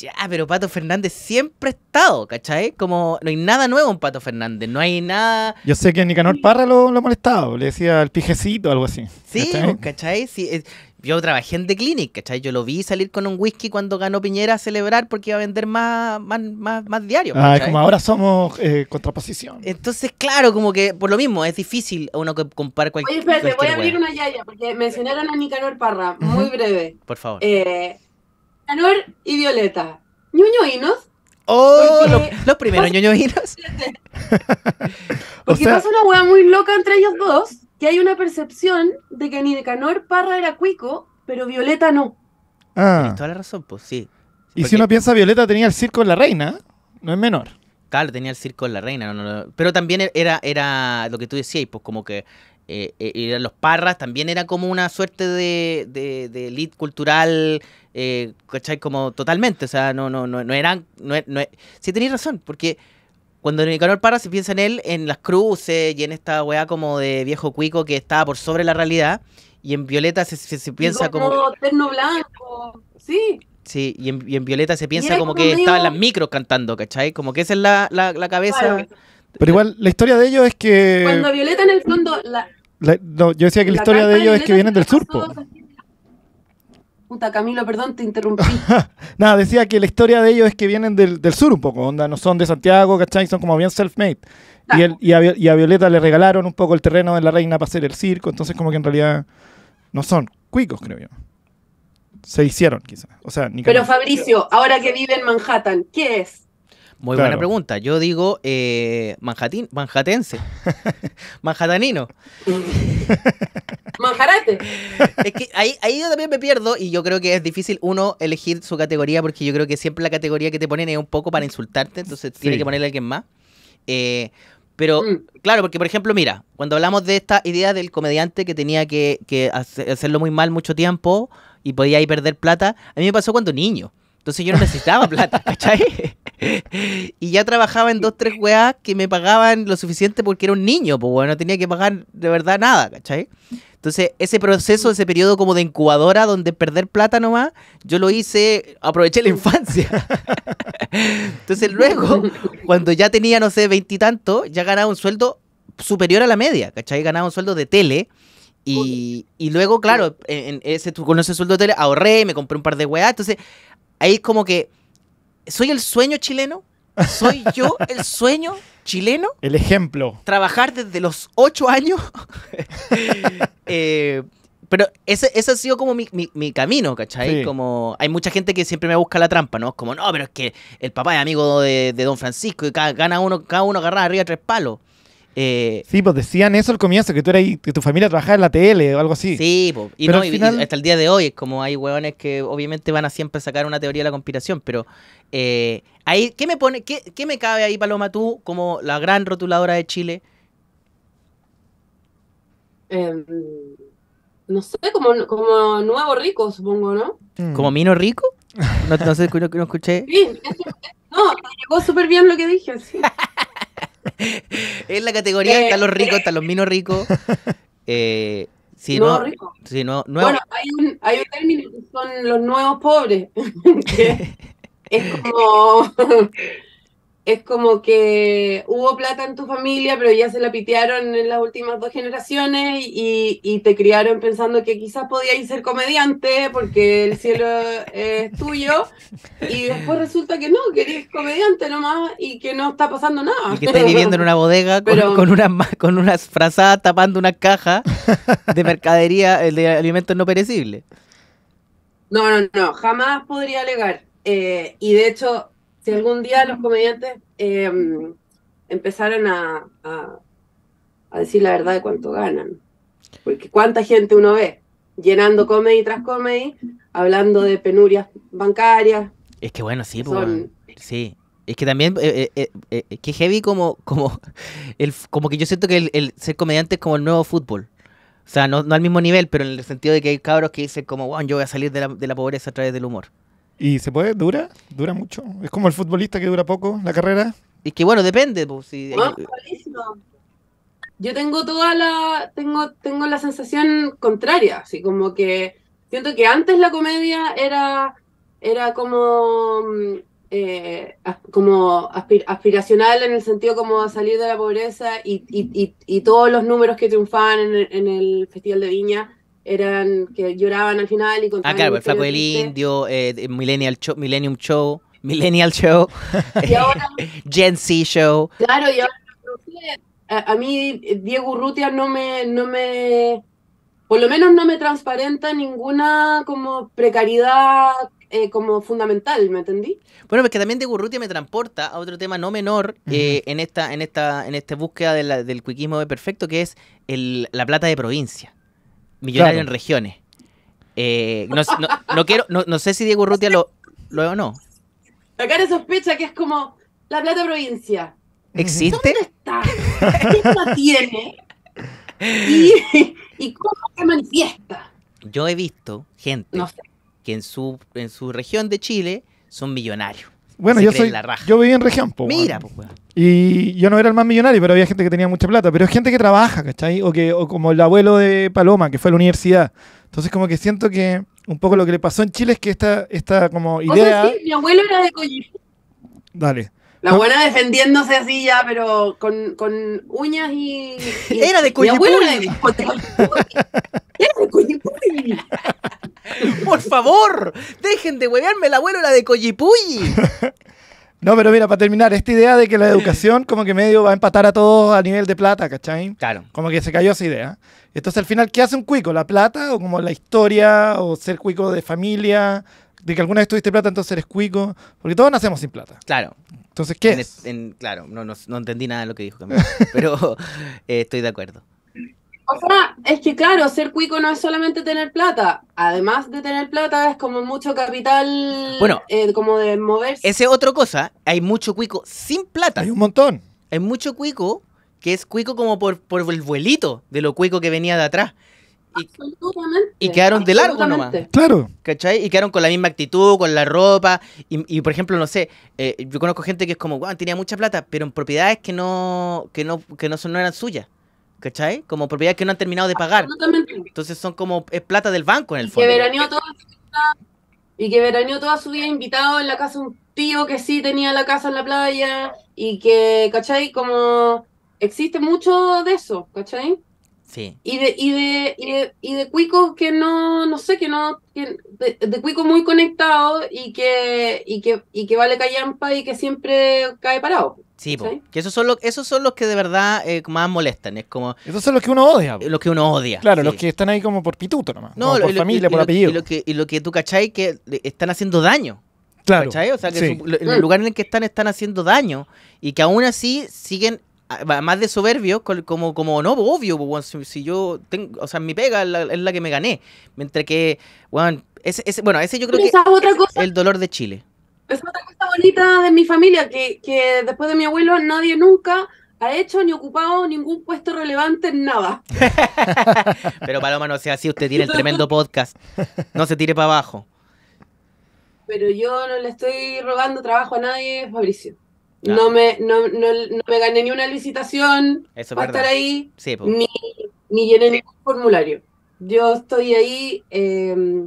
ya, pero Pato Fernández siempre ha estado, ¿cachai? Como no hay nada nuevo en Pato Fernández, no hay nada. Yo sé que Nicanor Parra lo, lo molestaba, le decía el pijecito, o algo así. Sí, ¿cachai? Pues, sí, eh, yo trabajé en The Clinic, ¿cachai? Yo lo vi salir con un whisky cuando ganó Piñera a celebrar porque iba a vender más, más, más, diarios. Ah, como ahora somos eh, contraposición. Entonces, claro, como que por lo mismo, es difícil uno que comparar cualquier. Oye, espérate, voy a abrir una yaya porque mencionaron a Nicanor Parra, muy breve. Por favor. Eh Canor y Violeta. ñoñoinos. Oh, los primeros ñoñoinos. *laughs* *laughs* porque pasa una hueá muy loca entre ellos dos, que hay una percepción de que ni de Canor, Parra era cuico, pero Violeta no. Ah. toda la razón, pues sí. Y si uno piensa, Violeta tenía el circo en la reina, no es menor. Claro, tenía el circo en la reina, pero también era, era lo que tú decías, pues como que eh, eh los parras también era como una suerte de, de, elite cultural, eh, ¿cachai? Como totalmente, o sea, no, no, no, eran... No, e, no, e, sí tenéis razón, porque cuando Nicanor Parra se piensa en él, en las cruces y en esta weá como de viejo cuico que estaba por sobre la realidad, y en Violeta se, se, piensa como... como... Terno blanco, sí. Sí, y en, Violeta se piensa como, que estaba estaban las micros cantando, ¿cachai? Como que esa es la, cabeza... Pero igual, la historia de ellos es que. Cuando Violeta en el fondo. yo decía que la, historia de ellos es que vienen del sur. Puta Camilo, perdón, te interrumpí. Nada, decía que la historia de ellos es que vienen del, sur un poco, onda, no son de Santiago, ¿cachai? Son como bien self-made. Y, y, a, Violeta le regalaron un poco el terreno de la reina para hacer el circo, entonces como que en realidad no son cuicos, creo yo se hicieron, quizás. O sea, Pero Fabricio, ahora que vive en Manhattan, ¿qué es? Muy buena pregunta. Yo digo eh, manhatense, *laughs* manhattanino. Manjarate. Es que ahí, ahí, yo también me pierdo y yo creo que es difícil uno elegir su categoría porque yo creo que siempre la categoría que te ponen es un poco para insultarte, entonces tiene que ponerle a alguien más. Eh, pero mm. claro, porque por ejemplo, mira, cuando hablamos de esta idea del comediante que tenía que, hacerlo muy mal mucho tiempo y podía ahí perder plata, a mí me pasó cuando niño. Entonces yo no necesitaba plata, *laughs* ¿cachai? *laughs* y ya trabajaba en dos, tres weas que me pagaban lo suficiente porque era un niño, pues bueno, no tenía que pagar de verdad nada, ¿cachai? Entonces, ese proceso, ese periodo como de incubadora donde perder plata nomás, yo lo hice, aproveché la infancia. *laughs* Entonces, luego, cuando ya tenía, no sé, veintitantos, ya ganaba un sueldo superior a la media, ¿cachai? Ganaba un sueldo de tele. Y, luego, claro, en ese, con ese sueldo de tele ahorré, me compré un par de weas. Entonces, ahí es como que ¿Soy el sueño chileno? ¿Soy yo *laughs* el sueño chileno? El ejemplo. Trabajar desde los ocho años. *laughs* Eh, pero ese, ese, ha sido como mi, camino, ¿cachai? Como hay mucha gente que siempre me busca la trampa, ¿no? Como, no, pero es que el papá es amigo de, Don Francisco y cada, gana uno, cada uno agarra arriba tres palos. Eh, sí, pues decían eso al comienzo, que tú eras, que tu familia trabajaba en la TL o algo así. Sí, pues, Y, hasta el día de hoy es como hay hueones que obviamente van a siempre sacar una teoría de la conspiración, pero eh, ahí, ¿qué me pone, qué, me cabe ahí, Paloma, tú, como la gran rotuladora de Chile? Em, no sé, como, nuevo rico, supongo, ¿no? Mm. ¿Como Mino Rico? *laughs* No, sé, no, no escuché. Sí, no, llegó súper bien lo que dije, sí. *laughs* *laughs* es la categoría, eh, están los ricos, eh. están los minos ricos. *laughs* Eh, si no, Si Bueno, hay un, hay un término que son los nuevos pobres. *laughs* es como es como que hubo plata en tu familia, pero ya se la pitearon en las últimas dos generaciones y, te criaron pensando que quizás podías ser comediante porque el cielo *laughs* es tuyo y después resulta que no, que eres comediante nomás y que no está pasando nada. Y que estás viviendo en una bodega con, con unas con frazadas tapando una caja de mercadería eh, de alimentos no perecibles. No, no, no, jamás podría alegar. Eh, y de hecho, si algún día los comediantes em, empezaran a, decir la verdad de cuánto ganan. Porque cuánta gente uno ve llenando comedy tras comedy, hablando de penurias bancarias. Es que bueno, sí, pues, sí. Es que también, eh, eh, eh, que heavy como, como, *laughs* el, como que yo siento que el, ser comediante es como el nuevo fútbol. O sea, no, no, al mismo nivel, pero en el sentido de que hay cabros que dicen como, wow, yo voy a salir de la, de la pobreza a través del humor. ¿Y se puede? ¿Dura? ¿Dura mucho? ¿Es como el futbolista que dura poco la carrera? Es que bueno, depende. Pues, Yo tengo toda la. Tengo, tengo la sensación contraria. Así como que. Siento que antes la comedia era. Era como. Mm, eh, como aspiracional en el sentido como salir de la pobreza y, y, y, todos los números que triunfaban en en el Festival de Viña eran que lloraban al final y Ah, claro, el Flaco del Indio, eh, Millennial Show, Millennium Show, Millennial Show, *laughs* *laughs* Gen Z Show. Claro, y ahora a, mí Diego Urrutia no me, no me, por lo menos no me transparenta ninguna como precariedad eh, como fundamental, ¿me entendí? Bueno, que también Diego Urrutia me transporta a otro tema no menor eh, en esta, en esta, en esta búsqueda de la, del cuiquismo de perfecto, que es el, la plata de provincia millonario en regiones. Eh, no, no, no, quiero, no, sé si Diego Rutia lo, lo o no. La cara sospecha que es como la plata provincia. ¿Existe? ¿Dónde está? ¿Qué la tiene? ¿Y, cómo se manifiesta? Yo he visto gente que en su, en su región de Chile son millonarios. Bueno, yo soy. Yo vivía en región, po, Mira, po, Y yo no era el más millonario, pero había gente que tenía mucha plata. Pero es gente que trabaja, ¿cachai? O, que, o como el abuelo de Paloma, que fue a la universidad. Entonces, como que siento que un poco lo que le pasó en Chile es que esta, esta como idea. mi abuelo era de Dale. La buena defendiéndose así ya, pero con, con uñas y, Era de collito. Mi abuelo era de *laughs* Por favor, dejen de huevearme el abuelo la de Coyipulli. No, pero mira, para terminar, esta idea de que la educación como que medio va a empatar a todos a nivel de plata, ¿cachai? Claro. Como que se cayó esa idea. Entonces al final, ¿qué hace un cuico? ¿La plata o como la historia o ser cuico de familia? De que alguna vez tuviste plata, entonces eres cuico. Porque todos nacemos sin plata. Claro. Entonces, ¿qué claro, no, entendí nada de lo que dijo Camilo, pero *laughs* eh, estoy de acuerdo. O sea, es que claro, ser cuico no es solamente tener plata. Además de tener plata, es como mucho capital. Bueno, eh, como de moverse. Esa es otra cosa. Hay mucho cuico sin plata. Hay un montón. Hay mucho cuico que es cuico como por, por el vuelito de lo cuico que venía de atrás. Y, absolutamente, y quedaron de largo nomás. Claro. ¿Cachai? Y quedaron con la misma actitud, con la ropa. Y, y por ejemplo, no sé, eh, yo conozco gente que es como, wow, tenía mucha plata, pero en propiedades que no, que no, que no, son, no eran suyas. ¿cachai? Como propiedades que no han terminado de pagar. Entonces son como es plata del banco en el fondo. Y que veraneó toda su vida, toda su invitado en la casa un tío que sí tenía la casa en la playa y que, ¿cachai? Como existe mucho de eso, ¿cachai? Sí. Y de, y de, y que no, no sé, que no, de, Cuico cuicos muy conectado y que, y que, y que vale callampa y que siempre cae parado. Sí, que esos son, los, esos son los que de verdad eh, más molestan. Es como, esos son los que uno odia. Eh, los que uno odia. Claro, los que están ahí como por pituto nomás. No, por familia, por apellido. y, lo que, y lo que tú cachai que están haciendo daño. Claro. ¿Cachai? O sea, que el lugar en el que están están haciendo daño y que aún así siguen más de soberbios, como, como no, obvio, si, yo tengo, o sea, mi pega es la, que me gané. Mientras que, bueno, ese, yo creo que es el dolor de Chile. otra de mi familia, que, después de mi abuelo nadie nunca ha hecho ni ocupado ningún puesto relevante en nada. *laughs* Pero Paloma, no sea así, usted tiene el tremendo podcast. No se tire para abajo. Pero yo no le estoy robando trabajo a nadie, Fabricio. Ah. No, me, no, me gané ni una licitación para estar ahí, ni, ni, llené ningún formulario. Yo estoy ahí eh,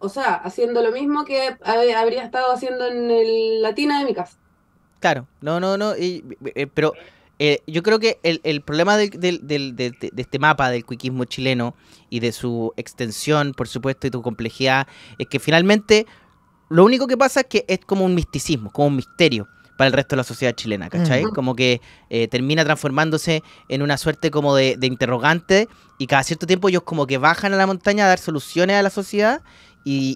o sea, haciendo lo mismo que habría estado haciendo en el, Latina de mi casa. Claro, no, no, no, eh, pero eh, yo creo que el, problema de, este mapa del cuiquismo chileno y de su extensión, por supuesto, y tu complejidad, es que finalmente lo único que pasa es que es como un misticismo, como un misterio para el resto de la sociedad chilena, ¿cachai? Como que eh, termina transformándose en una suerte como de, de interrogante y cada cierto tiempo ellos como que bajan a la montaña a dar soluciones a la sociedad Mm.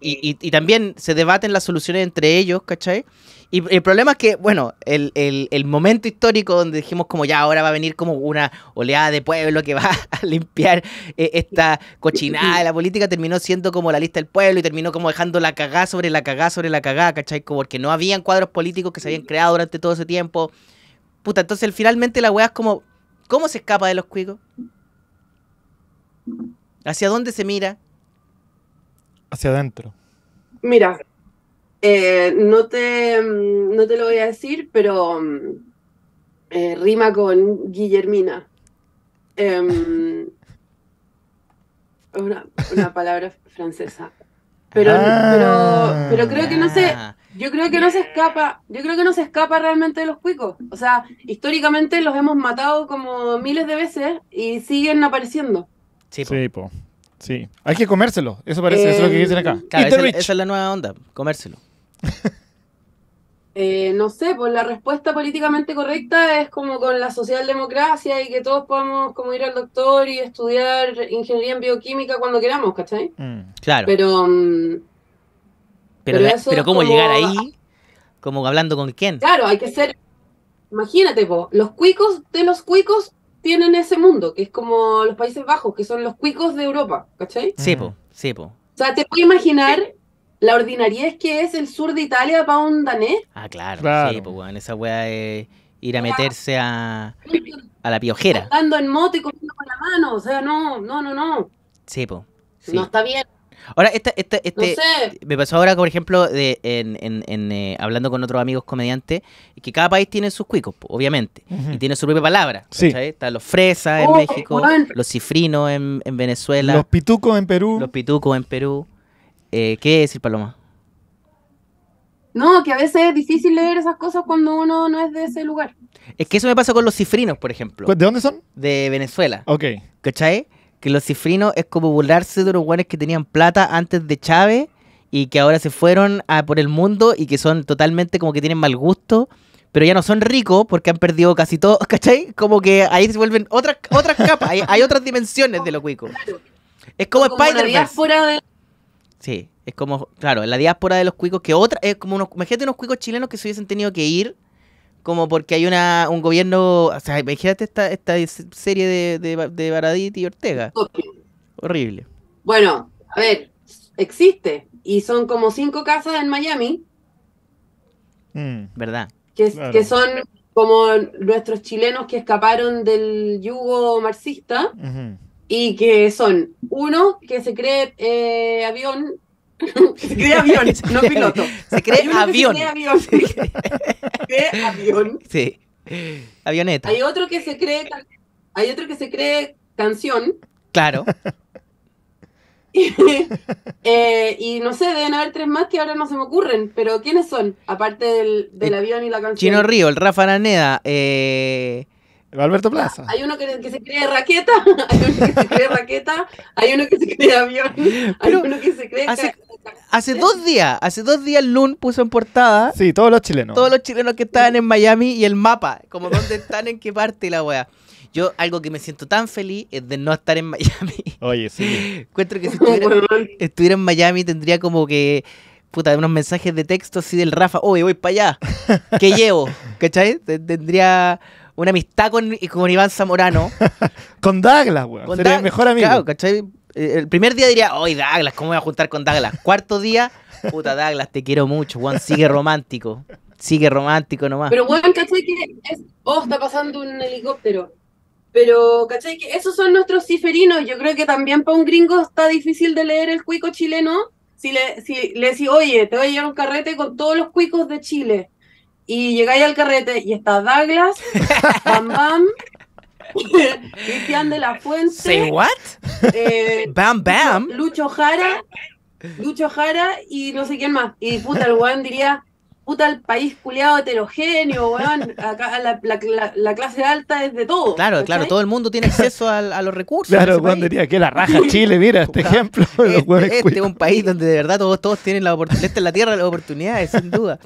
Y, también se debaten las soluciones entre ellos, ¿cachai? Y el problema es que, bueno, el, momento histórico donde dijimos como ya ahora va a venir como una oleada de pueblo que *laughs* va a limpiar eh, esta cochinada de la política, terminó siendo como la lista del pueblo y terminó como dejando la cagá sobre la cagá sobre la cagá, ¿cachai? Como porque no habían cuadros políticos que se habían mm. creado durante todo ese tiempo. Puta, entonces finalmente la weá es como, ¿cómo se escapa de los cuicos? ¿Hacia dónde se mira? hacia adentro? Mira, eh, no, te, mm, no te lo voy a decir, pero mm, eh, rima con Guillermina. es em, una, palabra francesa. Pero, pero, creo que no se, ah. yo creo que no se escapa, yo creo que no se escapa realmente de los cuicos. O sea, históricamente los hemos matado como miles de veces y siguen apareciendo. Sí, po. Sí, hay que comérselo, eso parece, eso es lo que dicen acá. Eh, esa, es la nueva onda, comérselo. *laughs* Eh, no sé, pues la respuesta políticamente correcta es como con la socialdemocracia y que todos podamos como ir al doctor y estudiar ingeniería en bioquímica cuando queramos, ¿cachai? Mm. claro. Pero, mm, pero, pero, cómo llegar ahí, como hablando con quién. Claro, hay que ser, imagínate, vos, los cuicos de los cuicos tienen ese mundo, que es como los Países Bajos, que son los cuicos de Europa, ¿cachai? Sí, po, sí, po. O sea, te puedes imaginar la ordinariedad que es el sur de Italia para un danés. Ah, claro, sí, po, bueno, esa weá de ir a ah. meterse a, la piojera. Andando en moto y comiendo con la mano, o sea, no, no, no, no. Sí, po, No está bien. Ahora, este, este, me pasó ahora, por ejemplo, de, en, eh, hablando con otros amigos comediantes, que cada país tiene sus cuicos, obviamente, y tiene su propia palabra. Sí. Están los fresas en oh, México, los cifrinos en, Venezuela. Los pitucos en Perú. Los pitucos en Perú. Eh, ¿Qué es decir, Paloma? No, que a veces es difícil leer esas cosas cuando uno no es de ese lugar. Es que eso me pasa con los cifrinos, por ejemplo. ¿De dónde son? De Venezuela. Ok. ¿Cachai? que los cifrinos es como burlarse de los que tenían plata antes de Chávez y que ahora se fueron a por el mundo y que son totalmente como que tienen mal gusto. Pero ya no son ricos porque han perdido casi todo, *laughs* ¿cachai? Como que ahí se vuelven otras, otras capas, hay, otras dimensiones de los cuicos. Es como, Spider-Man. Sí, es como, claro, la diáspora de los cuicos que otra, es como unos, imagínate unos cuicos chilenos que se hubiesen tenido que ir como porque hay una, un gobierno, o sea, imagínate esta, esta serie de, de, y Ortega. Horrible. Bueno, a ver, existe. Y son como cinco casas en Miami. Mm. ¿Verdad? Que, son como nuestros chilenos que escaparon del yugo marxista. Y que son uno que se cree eh, avión *laughs* Se cree avión, no piloto. Se cree avión. *laughs* Se cree avión. Sí. Avioneta. Hay otro que se cree. Hay otro que se cree canción. Claro. *laughs* Eh, y no sé, deben haber tres más que ahora no se me ocurren, pero ¿quiénes son? Aparte del, avión y la canción. Chino Río, el Rafa Araneda, eh, Alberto Plaza. Hay uno que, se cree raqueta, *laughs* hay uno que se cree raqueta, hay uno que se cree avión, hay uno que se cree. Hace, dos días, hace dos días Lun puso en portada. Sí, todos los chilenos. Todos los chilenos que estaban en Miami y el mapa, como dónde están, en qué parte la wea. Yo algo que me siento tan feliz es de no estar en Miami. Oye, sí. Encuentro que si estuviera, *laughs* estuviera en Miami tendría como que puta, unos mensajes de texto así del Rafa, oye, voy para allá, ¿qué *laughs* llevo? ¿Cachai? Tendría una amistad con, con Iván Zamorano. *laughs* con Douglas, weón. Sería el mejor amigo. Claro, ¿cachai? Eh, el primer día diría, oye Douglas, ¿cómo me voy a juntar con Douglas? Cuarto día, puta Douglas, te quiero mucho, Juan sigue romántico. Sigue romántico nomás. Pero weón, ¿cachai? Que es, oh, está pasando un helicóptero. Pero, ¿cachai? Que esos son nuestros ciferinos. Yo creo que también para un gringo está difícil de leer el cuico chileno. Si le, si le decís, oye, te voy a llevar un carrete con todos los cuicos de Chile y llegáis al carrete y está Douglas, Bam Bam, *laughs* Cristian de la Fuente. ¿Say what? Eh, bam Bam. Lucho Jara, Lucho Jara y no sé quién más. Y puta, el weón diría, puta, el país culiado heterogéneo, weón. Acá la, clase alta es de todo. Claro, claro, todo el mundo tiene acceso a, los recursos. Claro, weón diría que la raja Chile, mira este *laughs* ejemplo. *laughs* Este, es un país donde de verdad todos, todos tienen la oportunidad, esta es la tierra de las oportunidades, sin duda.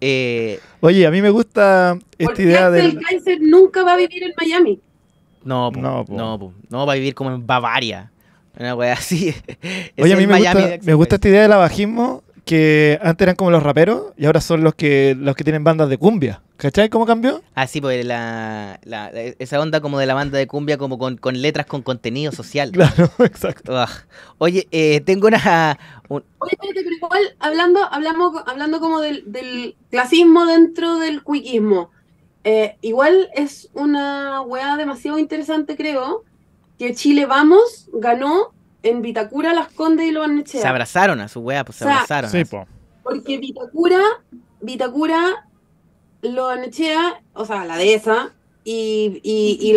Eh, Oye, a mí me gusta esta idea de Kaiser nunca va a vivir en Miami. No, no, no, no va a vivir como en Bavaria. Una wea así. *laughs* Oye, a mí me gusta, me gusta esta idea del abajismo que antes eran como los raperos y ahora son los que los que tienen bandas de cumbia. ¿Cachai cómo cambió? Así, ah, pues la, la, esa onda como de la banda de cumbia, como con, con letras con contenido social. *laughs* Claro, exacto. Oye, eh, tengo una. Oye, pero igual hablando, hablamos, hablando como del, clasismo dentro del cuiquismo. Eh, igual es una weá demasiado interesante, creo, que Chile Vamos ganó en Vitacura, Las Condes y Lo hecho. Se abrazaron a su weá, pues se abrazaron. Sí, pues. Porque Vitacura, Vitacura lo anechea, o sea, la dehesa, y, y, y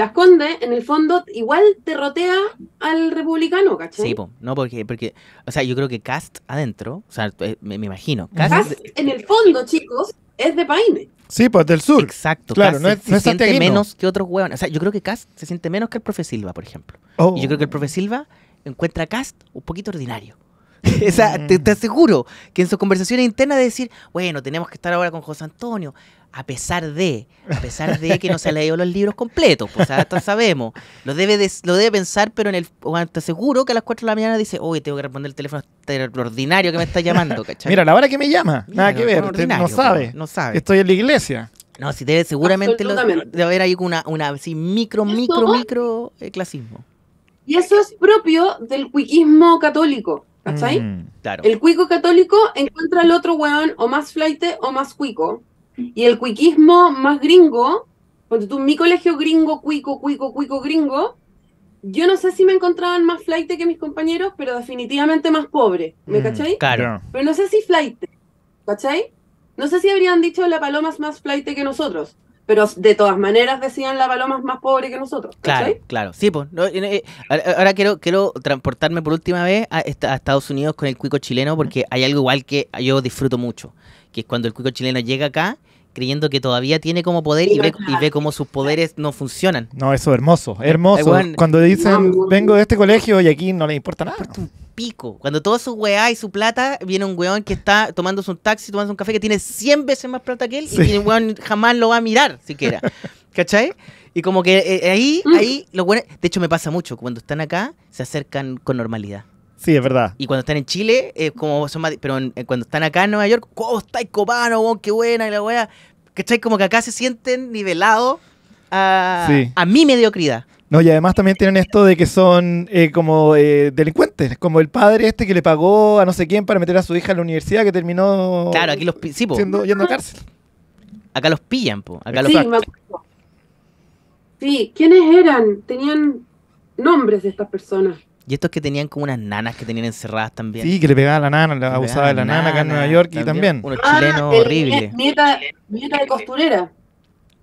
en el fondo, igual rotea al republicano, ¿cachai? Sí, no, porque, porque, o sea, yo creo que Cast adentro, o sea, eh, me, imagino. Cast, en el fondo, chicos, es de Paine. Sí, pues del sur. Exacto. Claro, no es, se, no siente menos que otros huevones. O sea, yo creo que Cast se siente menos que el profe Silva, por ejemplo. Oh. Y yo creo que el profe Silva encuentra a Cast un poquito ordinario. *laughs* O te, mm. te, aseguro que en sus conversaciones internas de decir, bueno, tenemos que estar ahora con José Antonio, a pesar de, a pesar de que no se ha leído los libros completos, pues hasta sabemos, lo debe, lo debe pensar, pero en el, te aseguro que a las 4 de la mañana dice, oye, tengo que responder el teléfono extraordinario que me está llamando, *laughs* ¿cachai? Mira, la hora que me llama, nada que ver, no sabe, pues, no sabe. Estoy en la iglesia. No, si debe, seguramente lo, debe haber ahí una, una micro, micro, micro eh, clasismo. Y eso es propio del cuicismo católico. ¿Cachai? Mm. claro. El cuico católico encuentra al otro weón o más flaite o más cuico. Y el cuiquismo más gringo, cuando tú, mi colegio gringo, cuico, cuico, cuico, gringo, yo no sé si me encontraban más flight que mis compañeros, pero definitivamente más pobre, ¿me mm, Claro. Pero no sé si flight, ¿cacháis? No sé si habrían dicho la paloma es más flight que nosotros, pero de todas maneras decían la paloma es más pobre que nosotros. Claro, claro. Sí, pues. Eh, ahora quiero, quiero transportarme por última vez a, Estados Unidos con el cuico chileno porque hay algo igual que yo disfruto mucho, que es cuando el cuico chileno llega acá creyendo que todavía tiene como poder y ve, y ve cómo sus poderes no funcionan. No, eso es hermoso, eh, hermoso. Cuando dicen, vengo de este colegio y aquí no le importa nada pico. Cuando todo su weá y su plata, viene un weón que está tomándose un taxi, tomándose un café, que tiene 100 veces más plata que él y el weón jamás lo va a mirar siquiera. *laughs* ¿Cachai? Y como que eh, eh, ahí, mm. ahí, los De hecho, me pasa mucho. Cuando están acá, se acercan con normalidad. Sí, es verdad. Y cuando están en Chile, como son más. Pero eh, cuando están acá en Nueva York, está oh, está copano, Qué buena, y la weá. ¿Cachai? Como que acá se sienten nivelados a mi mediocridad. No, y además también tienen esto de que son eh, como eh, delincuentes, como el padre este que le pagó a no sé quién para meter a su hija a la universidad que terminó aquí los yendo a cárcel. Acá los pillan, po. Acá los Sí, ¿quiénes eran? Tenían nombres de estas personas. Y estos que tenían como unas nanas que tenían encerradas también. Sí, que le pegaba a la nana, le abusaba de la nana, acá en Nueva York y también. Unos chilenos ah, horribles. nieta de costurera.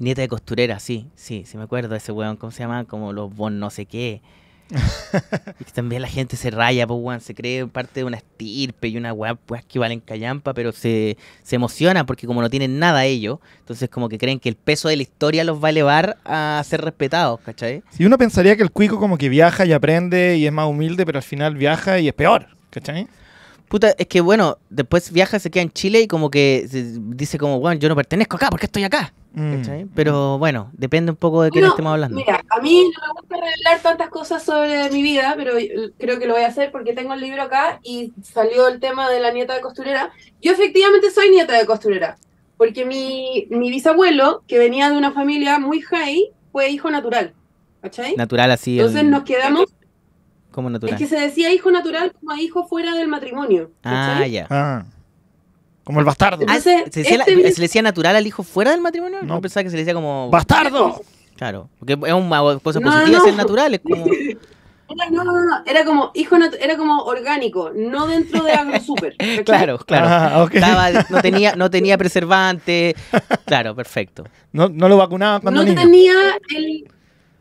Nieta de costurera, sí, sí, sí me acuerdo de ese weón, ¿cómo se llama? Como los bon no sé qué. *laughs* y también la gente se raya, pues se cree parte de una estirpe y una weá pues, que valen callampa, pero se, se emociona porque como no tienen nada ellos, entonces como que creen que el peso de la historia los va a elevar a ser respetados, ¿cachai? Si uno pensaría que el cuico como que viaja y aprende y es más humilde, pero al final viaja y es peor, ¿cachai? Puta, es que bueno, después viaja, se queda en Chile y como que dice como, bueno, yo no pertenezco acá, ¿por qué estoy acá? Mm. Pero bueno, depende un poco de qué tema estemos hablando. Mira, a mí no me gusta revelar tantas cosas sobre mi vida, pero eh, creo que lo voy a hacer porque tengo el libro acá y salió el tema de la nieta de costurera. Yo efectivamente soy nieta de costurera, porque mi, bisabuelo, que venía de una familia muy high, fue hijo natural. ¿Cachai? Natural así. Entonces nos quedamos natural. Es que se decía hijo natural como a hijo fuera del matrimonio. Ah, ya. Ah, como el bastardo. Ah, ¿se, decía este le decía natural al hijo fuera del matrimonio? No, pensaba que se le decía como. ¡Bastardo! Claro, porque es una cosa positiva ser natural, es *laughs* no, no, no, era como hijo era como orgánico, no dentro de agro super. *laughs* claro, claro. Ah, no tenía no *laughs* tenía preservante. Claro, perfecto. No, lo vacunaba cuando No tenía el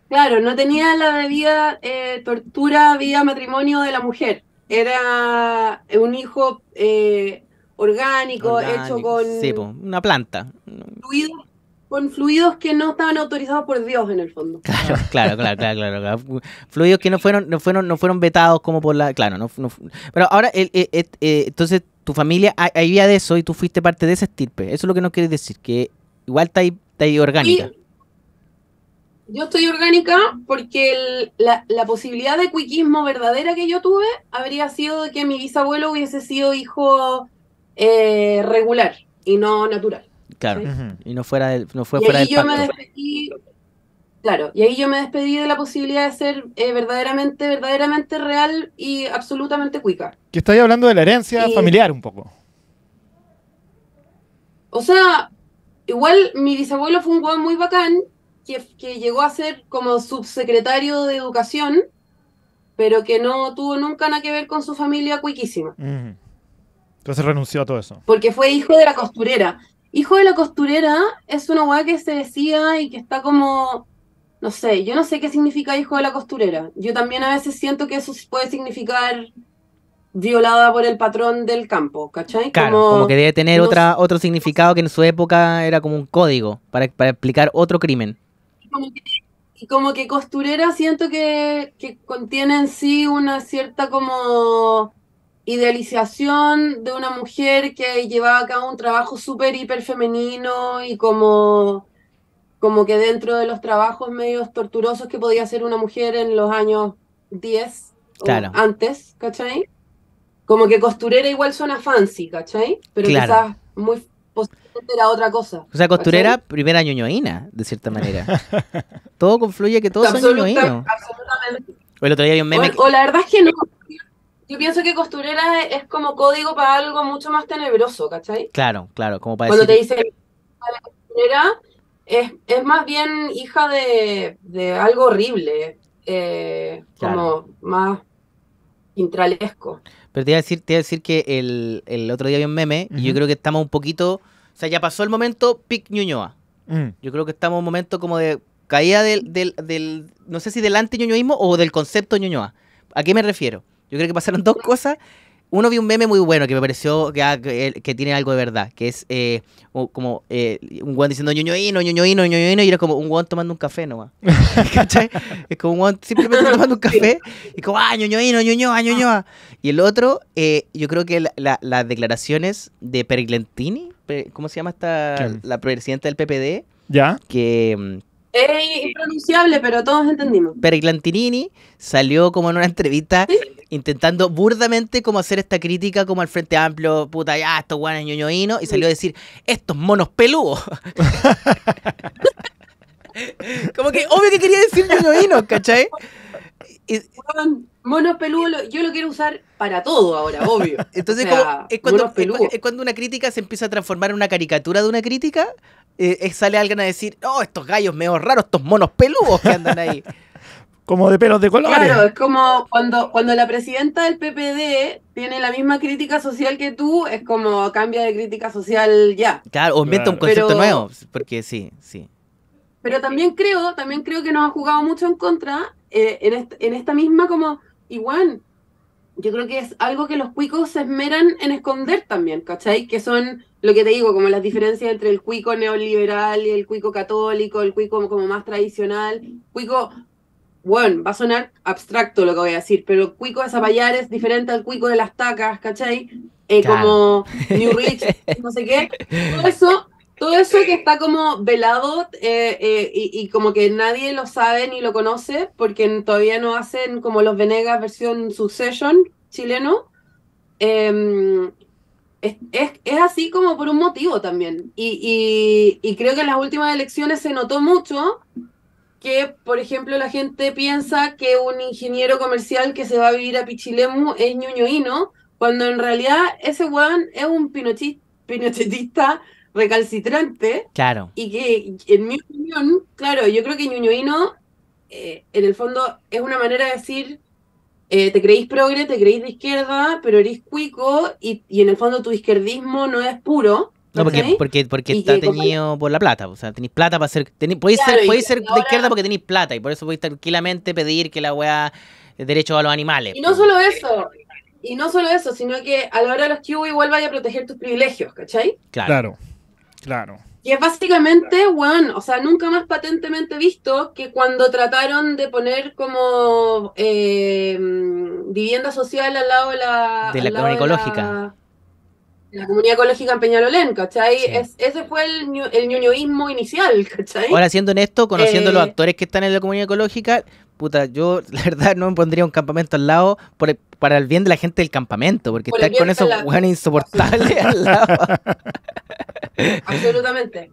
Claro, no tenía la debida eh, tortura vía matrimonio de la mujer. Era un hijo eh, orgánico, hecho con... Sí, una planta. con fluidos que no estaban autorizados por Dios en el fondo. Claro, *laughs* claro, claro, claro, Fluidos que no fueron, no fueron, no fueron vetados como por la... Claro, no... no pero ahora, eh, entonces, tu familia había de eso y tú fuiste parte de esa estirpe. Eso es lo que no quieres decir, que igual está ahí, está ahí orgánica yo estoy orgánica porque la, posibilidad de cuiquismo verdadera que yo tuve habría sido de que mi bisabuelo hubiese sido hijo eh, regular y no natural. Claro, y no fuera de, no fue y ahí yo Me despedí, claro, y ahí yo me despedí de la posibilidad de ser eh, verdaderamente, verdaderamente real y absolutamente cuica. Que estoy hablando de la herencia familiar un poco. O sea, igual mi bisabuelo fue un guau muy bacán que, llegó a ser como subsecretario de Educación, pero que no tuvo nunca nada que ver con su familia cuiquísima. Entonces renunció a todo eso. Porque fue hijo de la costurera. Hijo de la costurera es una weá que se decía y que está como. No sé, yo no sé qué significa hijo de la costurera. Yo también a veces siento que eso puede significar violada por el patrón del campo, ¿cachai? Claro, como, que debe tener otra, otro significado que en su época era como un código para explicar otro crimen como que, como que costurera siento que, que contiene en sí una cierta como idealización de una mujer que llevaba a cabo un trabajo súper hiper femenino y como, como que dentro de los trabajos medios torturosos que podía hacer una mujer en los años 10 o antes, ¿cachai? Como que costurera igual suena fancy, ¿cachai? Pero quizás muy posiblemente era otra cosa. O sea, costurera, primera ñoñoína, de cierta manera. *laughs* todo confluye que todo son O el otro día un O, la verdad es que no. Yo pienso que costurera es como código para algo mucho más tenebroso, ¿cachai? Claro, claro, como para Cuando te dicen costurera, es, más bien hija de, algo horrible, eh, como más intralesco. Pero te iba a decir, que el, otro día había un meme y yo creo que estamos un poquito. O sea, ya pasó el momento pic Ñuñoa. Mm. Yo creo que estamos en un momento como de caída del, no sé si del anti o del concepto Ñuñoa. ¿A qué me refiero? Yo creo que pasaron dos cosas uno vi un meme muy bueno que me pareció que, ah, eh, que tiene algo de verdad, que es eh, como eh, un guan diciendo ñoñoíno, ñoñoíno, ñoñoíno, y era como un guan tomando un café nomás. *laughs* ¿Cachai? Es como un guan simplemente *laughs* tomando un café y como, ah, ñoñoíno, ñoño, ñoño! Ah, ah". Y el otro, eh, yo creo que la, la, las declaraciones de Perglentini, ¿cómo se llama esta? La presidenta del PPD. Ya. Que mm, es impronunciable, pero todos entendimos. Glantinini salió como en una entrevista intentando burdamente como hacer esta crítica como al Frente Amplio, puta, ya, estos guanes y salió a decir, estos monos peludos. *laughs* *laughs* como que obvio que quería decir ñoñoínos, ¿cachai? *laughs* monos peludos, yo lo quiero usar para todo ahora, obvio. *laughs* Entonces, es, cuando, una crítica se empieza a transformar en una caricatura de una crítica, eh, eh, sale alguien a decir, oh, estos gallos meos raros, estos monos peludos que andan ahí. *laughs* como de pelos de color Claro, es como cuando, cuando la presidenta del PPD tiene la misma crítica social que tú, es como cambia de crítica social ya. Claro, o inventa un concepto nuevo, porque sí, sí. Pero también creo, también creo que nos ha jugado mucho en contra eh, en, esta misma como, igual, yo creo que es algo que los cuicos se esmeran en esconder también, ¿cachai? Que son, lo que te digo, como las diferencias entre el cuico neoliberal y el cuico católico, el cuico como más tradicional, cuico... Bueno, va a sonar abstracto lo que voy a decir, pero cuico de Zapallar es diferente al cuico de las tacas, ¿cachai? Eh, como New Rich, no sé qué. Todo eso todo eso que está como velado eh, eh, y, y, como que nadie lo sabe ni lo conoce porque todavía no hacen como los Venegas versión Succession chileno. Em, es, es, es, así como por un motivo también. Y, y, y creo que en las últimas elecciones se notó mucho que, por ejemplo, la gente piensa que un ingeniero comercial que se va a vivir a Pichilemu es ñoñoíno, cuando en realidad ese weón es un pinochetista recalcitrante. Claro. Y que, en mi opinión, claro, yo creo que ñuñuino, eh, en el fondo, es una manera de decir, eh, te creís progre, te creís de izquierda, pero eres cuico y, en el fondo tu izquierdismo no es puro. No, porque, porque, está teñido por la plata. O sea, tenéis plata para ser. podéis ser, podéis ser de izquierda porque tenéis plata y por eso podéis tranquilamente pedir que la weá eh, derecho a los animales. Y no solo eso, y no solo eso, sino que a la hora de los que igual vaya a proteger tus privilegios, ¿cachai? claro. Claro. Y es básicamente, bueno, o sea, nunca más patentemente visto que cuando trataron de poner como eh, vivienda social al lado de la... comunidad ecológica. La, comunidad ecológica en Peñalolén, ¿cachai? ese fue el, el inicial, ¿cachai? Ahora, siendo esto, conociendo los eh, actores que están en la comunidad ecológica, puta, yo *laughs* la verdad no me pondría un campamento al lado para el bien de la gente del campamento, porque está estar con esos *laughs* insoportables al lado... *laughs* Absolutamente.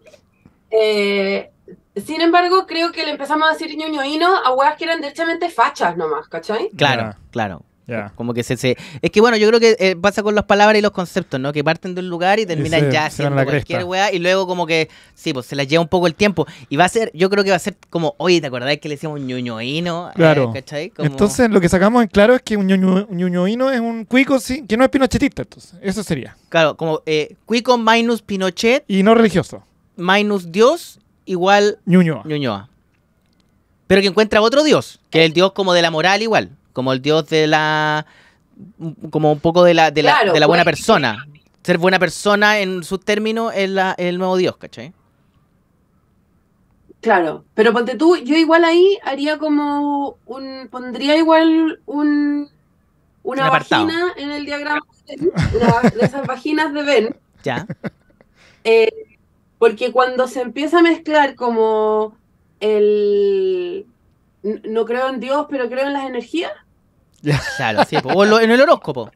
Eh, sin embargo, creo que le empezamos a decir no a huevas que eran derechamente fachas nomás, ¿cachai? Claro, claro. Como que se, se, Es que bueno, yo creo que eh, pasa con las palabras y los conceptos, ¿no? Que parten de un lugar y terminan ya haciendo cualquier weá y luego como que, sí, pues se las lleva un poco el tiempo. Y va a ser, yo creo que va a ser como, oye, ¿te acordás que le decíamos ñoñoíno? Eh, claro. Entonces lo que sacamos en claro es que un ñoñoíno es un cuico sí, que no es pinochetista, entonces. Eso sería. Claro, como eh, cuico minus pinochet. Y no religioso. Minus Dios igual... Pero que encuentra otro Dios, que es el Dios como de la moral igual como el dios de la... como un poco de la, de la, buena pues, persona. Ser buena persona en sus términos es, el nuevo dios, ¿cachai? Claro, pero ponte tú, yo igual ahí haría como un, pondría igual un, una vagina en el diagrama las de esas vaginas de Ben. Ya. *laughs* Eh, porque cuando se empieza a mezclar como el, no creo en Dios, pero creo en las energías, Claro, sí, o en el horóscopo.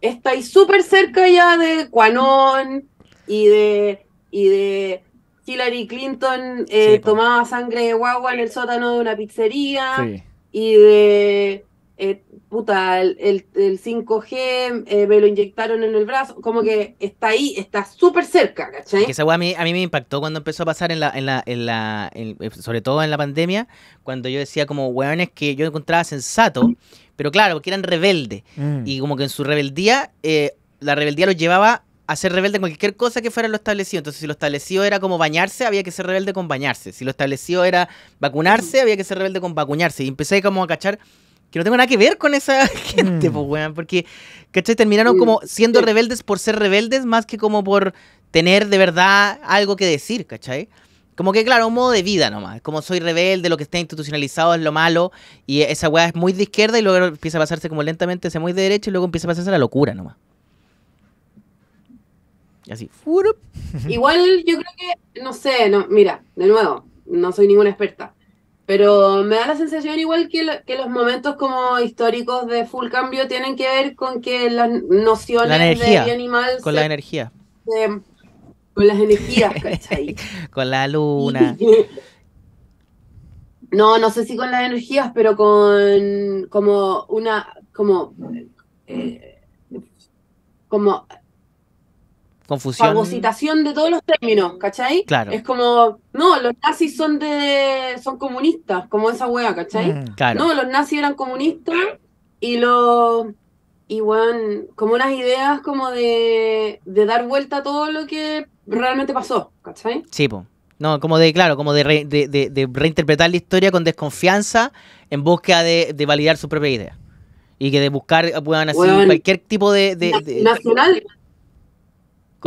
Está ahí súper cerca ya de Quanon y de, y de Hillary Clinton eh, tomaba sangre de guagua en el sótano de una pizzería y de eh, puta, el, 5G, eh, me lo inyectaron en el brazo, como que está ahí, está súper cerca, ¿cachai? Que esa weá a mí, me impactó cuando empezó a pasar en la, en la, eh, sobre todo en la pandemia, cuando yo decía como hueones que yo encontraba sensato, pero claro, que eran rebeldes, mm. y como que en su rebeldía, eh, la rebeldía los llevaba a ser rebelde con cualquier cosa que fuera lo establecido. Entonces, si lo establecido era como bañarse, había que ser rebelde con bañarse. Si lo establecido era vacunarse, había que ser rebelde con vacunarse. Y empecé como a cachar que no tengo nada que ver con esa *laughs* gente, mm. pues, weón. Porque, ¿cachai? Terminaron como siendo rebeldes por ser rebeldes más que como por tener de verdad algo que decir, ¿cachai? Como que, claro, un modo de vida nomás. Como soy rebelde, lo que está institucionalizado es lo malo. Y esa weá es muy de izquierda y luego empieza a pasarse como lentamente se muy de derecha y luego empieza a pasarse la locura nomás. Y así. Igual yo creo que, no sé, no, mira, de nuevo, no soy ninguna experta pero me da la sensación igual que, los momentos como históricos de full cambio tienen que ver con que las nociones la energía, de animal... Con la energía. Em, con las energías, ¿cachai? *laughs* con la luna. *laughs* no, no sé si con las energías, pero con como una... como... Eh, como confusión. Fagocitación de todos los términos, ¿cachai? Claro. Es como, no, los nazis son de son comunistas, como esa wea, ¿cachai? Mm. claro. No, los nazis eran comunistas y los y bueno, como unas ideas como de, dar vuelta a todo lo que realmente pasó, ¿cachai? Sí, pues. No, como de, claro, como de, reinterpretar la historia con desconfianza en búsqueda de, validar su propia idea. Y que de buscar, puedan hacer cualquier tipo de... nacional,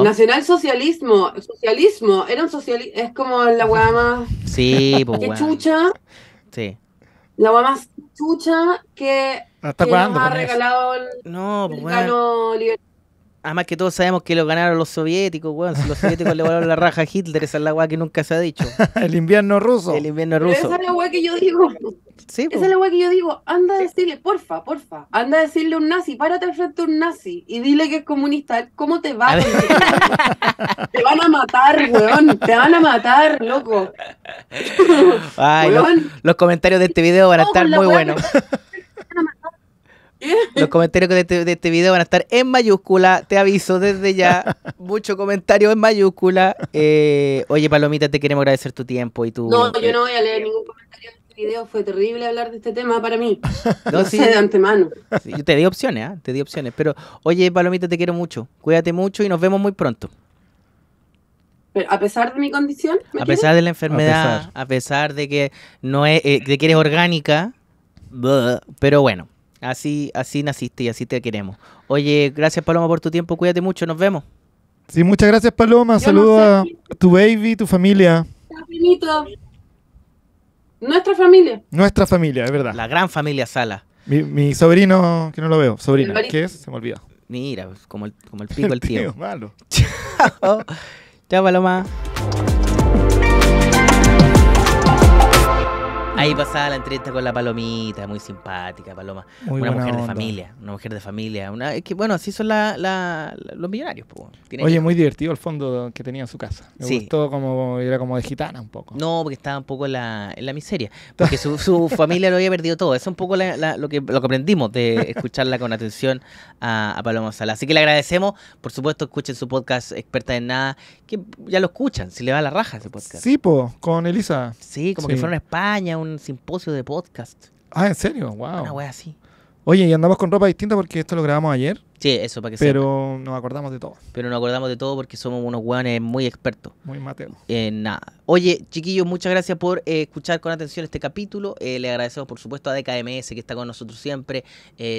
Nacional socialismo, socialismo, era un es como la weá *laughs* más. Sí, pues, Que chucha. Sí. La weá más chucha que, ¿Hasta ha regalado el, no, pues, Además que todos sabemos que lo ganaron los soviéticos, weón. los soviéticos le volaron la raja a Hitler, esa es la weá que nunca se ha dicho. *laughs* el invierno ruso. El invierno ruso. esa es la weá que yo digo. Esa es la weá que yo digo, anda a decirle, porfa, porfa, anda a decirle a un nazi, párate al frente a un nazi y dile que es comunista, ¿cómo te va? te van a matar, weón, te van a matar, loco. los, comentarios de este video van a estar muy buenos. Los comentarios este, de este, video van a estar en mayúscula, te aviso desde ya. Mucho comentario en mayúscula. Eh, oye, Palomita, te queremos agradecer tu tiempo y tu. No, yo eh, no voy a leer ningún comentario video fue terrible hablar de este tema para mí. *laughs* No, de antemano. te di opciones, ¿ah? te di opciones. Pero oye, Palomita, te quiero mucho. Cuídate mucho y nos vemos muy pronto. a pesar de mi condición. a pesar de la enfermedad, a pesar, de que no es, eh, eres orgánica, pero bueno, así, así naciste y así te queremos. Oye, gracias Paloma por tu tiempo, cuídate mucho, nos vemos. Sí, muchas gracias Paloma, saludos a tu baby, tu familia. Nuestra familia. Nuestra familia, es verdad. La gran familia Sala. Mi, mi sobrino, que no lo veo, sobrino ¿qué es? Se me olvidó. Mira, pues, como el, como el *laughs* pico el, tío. malo. *laughs* Chao. Chao, Paloma. Ahí pasaba la entrevista con la palomita, muy simpática, Paloma. una mujer de familia, una mujer de familia. Una, bueno, así son los millonarios. Oye, muy divertido el fondo que tenía en su casa. Me sí. gustó como, era como de gitana un poco. No, porque estaba un poco en la, la miseria. Porque su, *laughs* familia lo había perdido todo. Eso es un poco lo, que, lo que aprendimos de escucharla con atención a, Paloma Sala. Así que le agradecemos. Por supuesto, escuchen su podcast Experta en Nada, que ya lo escuchan, si le va a la raja ese podcast. Sí, po, con Elisa. Sí, como que fueron a España, un simposio de podcast. Ah, ¿en serio? Wow. Una wea así. Oye, y andamos con ropa distinta porque esto lo grabamos ayer. Sí, eso para que sea. Pero nos acordamos de todo. Pero nos acordamos de todo porque somos unos hueones muy expertos. Muy mateos. En eh, nada. Oye, chiquillos, muchas gracias por eh, escuchar con atención este capítulo. Eh, le agradecemos, por supuesto, a DKMS que está con nosotros siempre.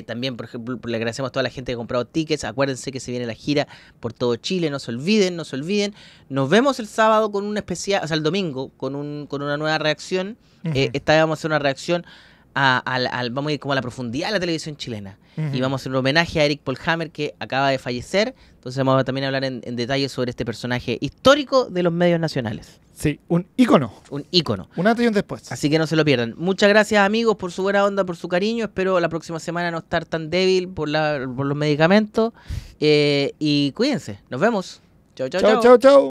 también, por ejemplo, le agradecemos a toda la gente que ha comprado tickets. Acuérdense que se viene la gira por todo Chile. No se olviden, no se olviden. Nos vemos el sábado con una especial, o sea, el domingo, con, un, con una nueva reacción. esta vez vamos a hacer una reacción al, vamos a ir como a la profundidad de la televisión chilena. Y vamos a hacer un homenaje a Eric Polhammer que acaba de fallecer. Entonces vamos a también hablar en, detalle sobre este personaje histórico de los medios nacionales. Sí, un ícono. Un ícono. Un antes y un después. Así que no se lo pierdan. Muchas gracias amigos por su buena onda, por su cariño. Espero la próxima semana no estar tan débil por, la, por los medicamentos. Eh, y cuídense. Nos vemos. Chao, chau chao. Chao, chao,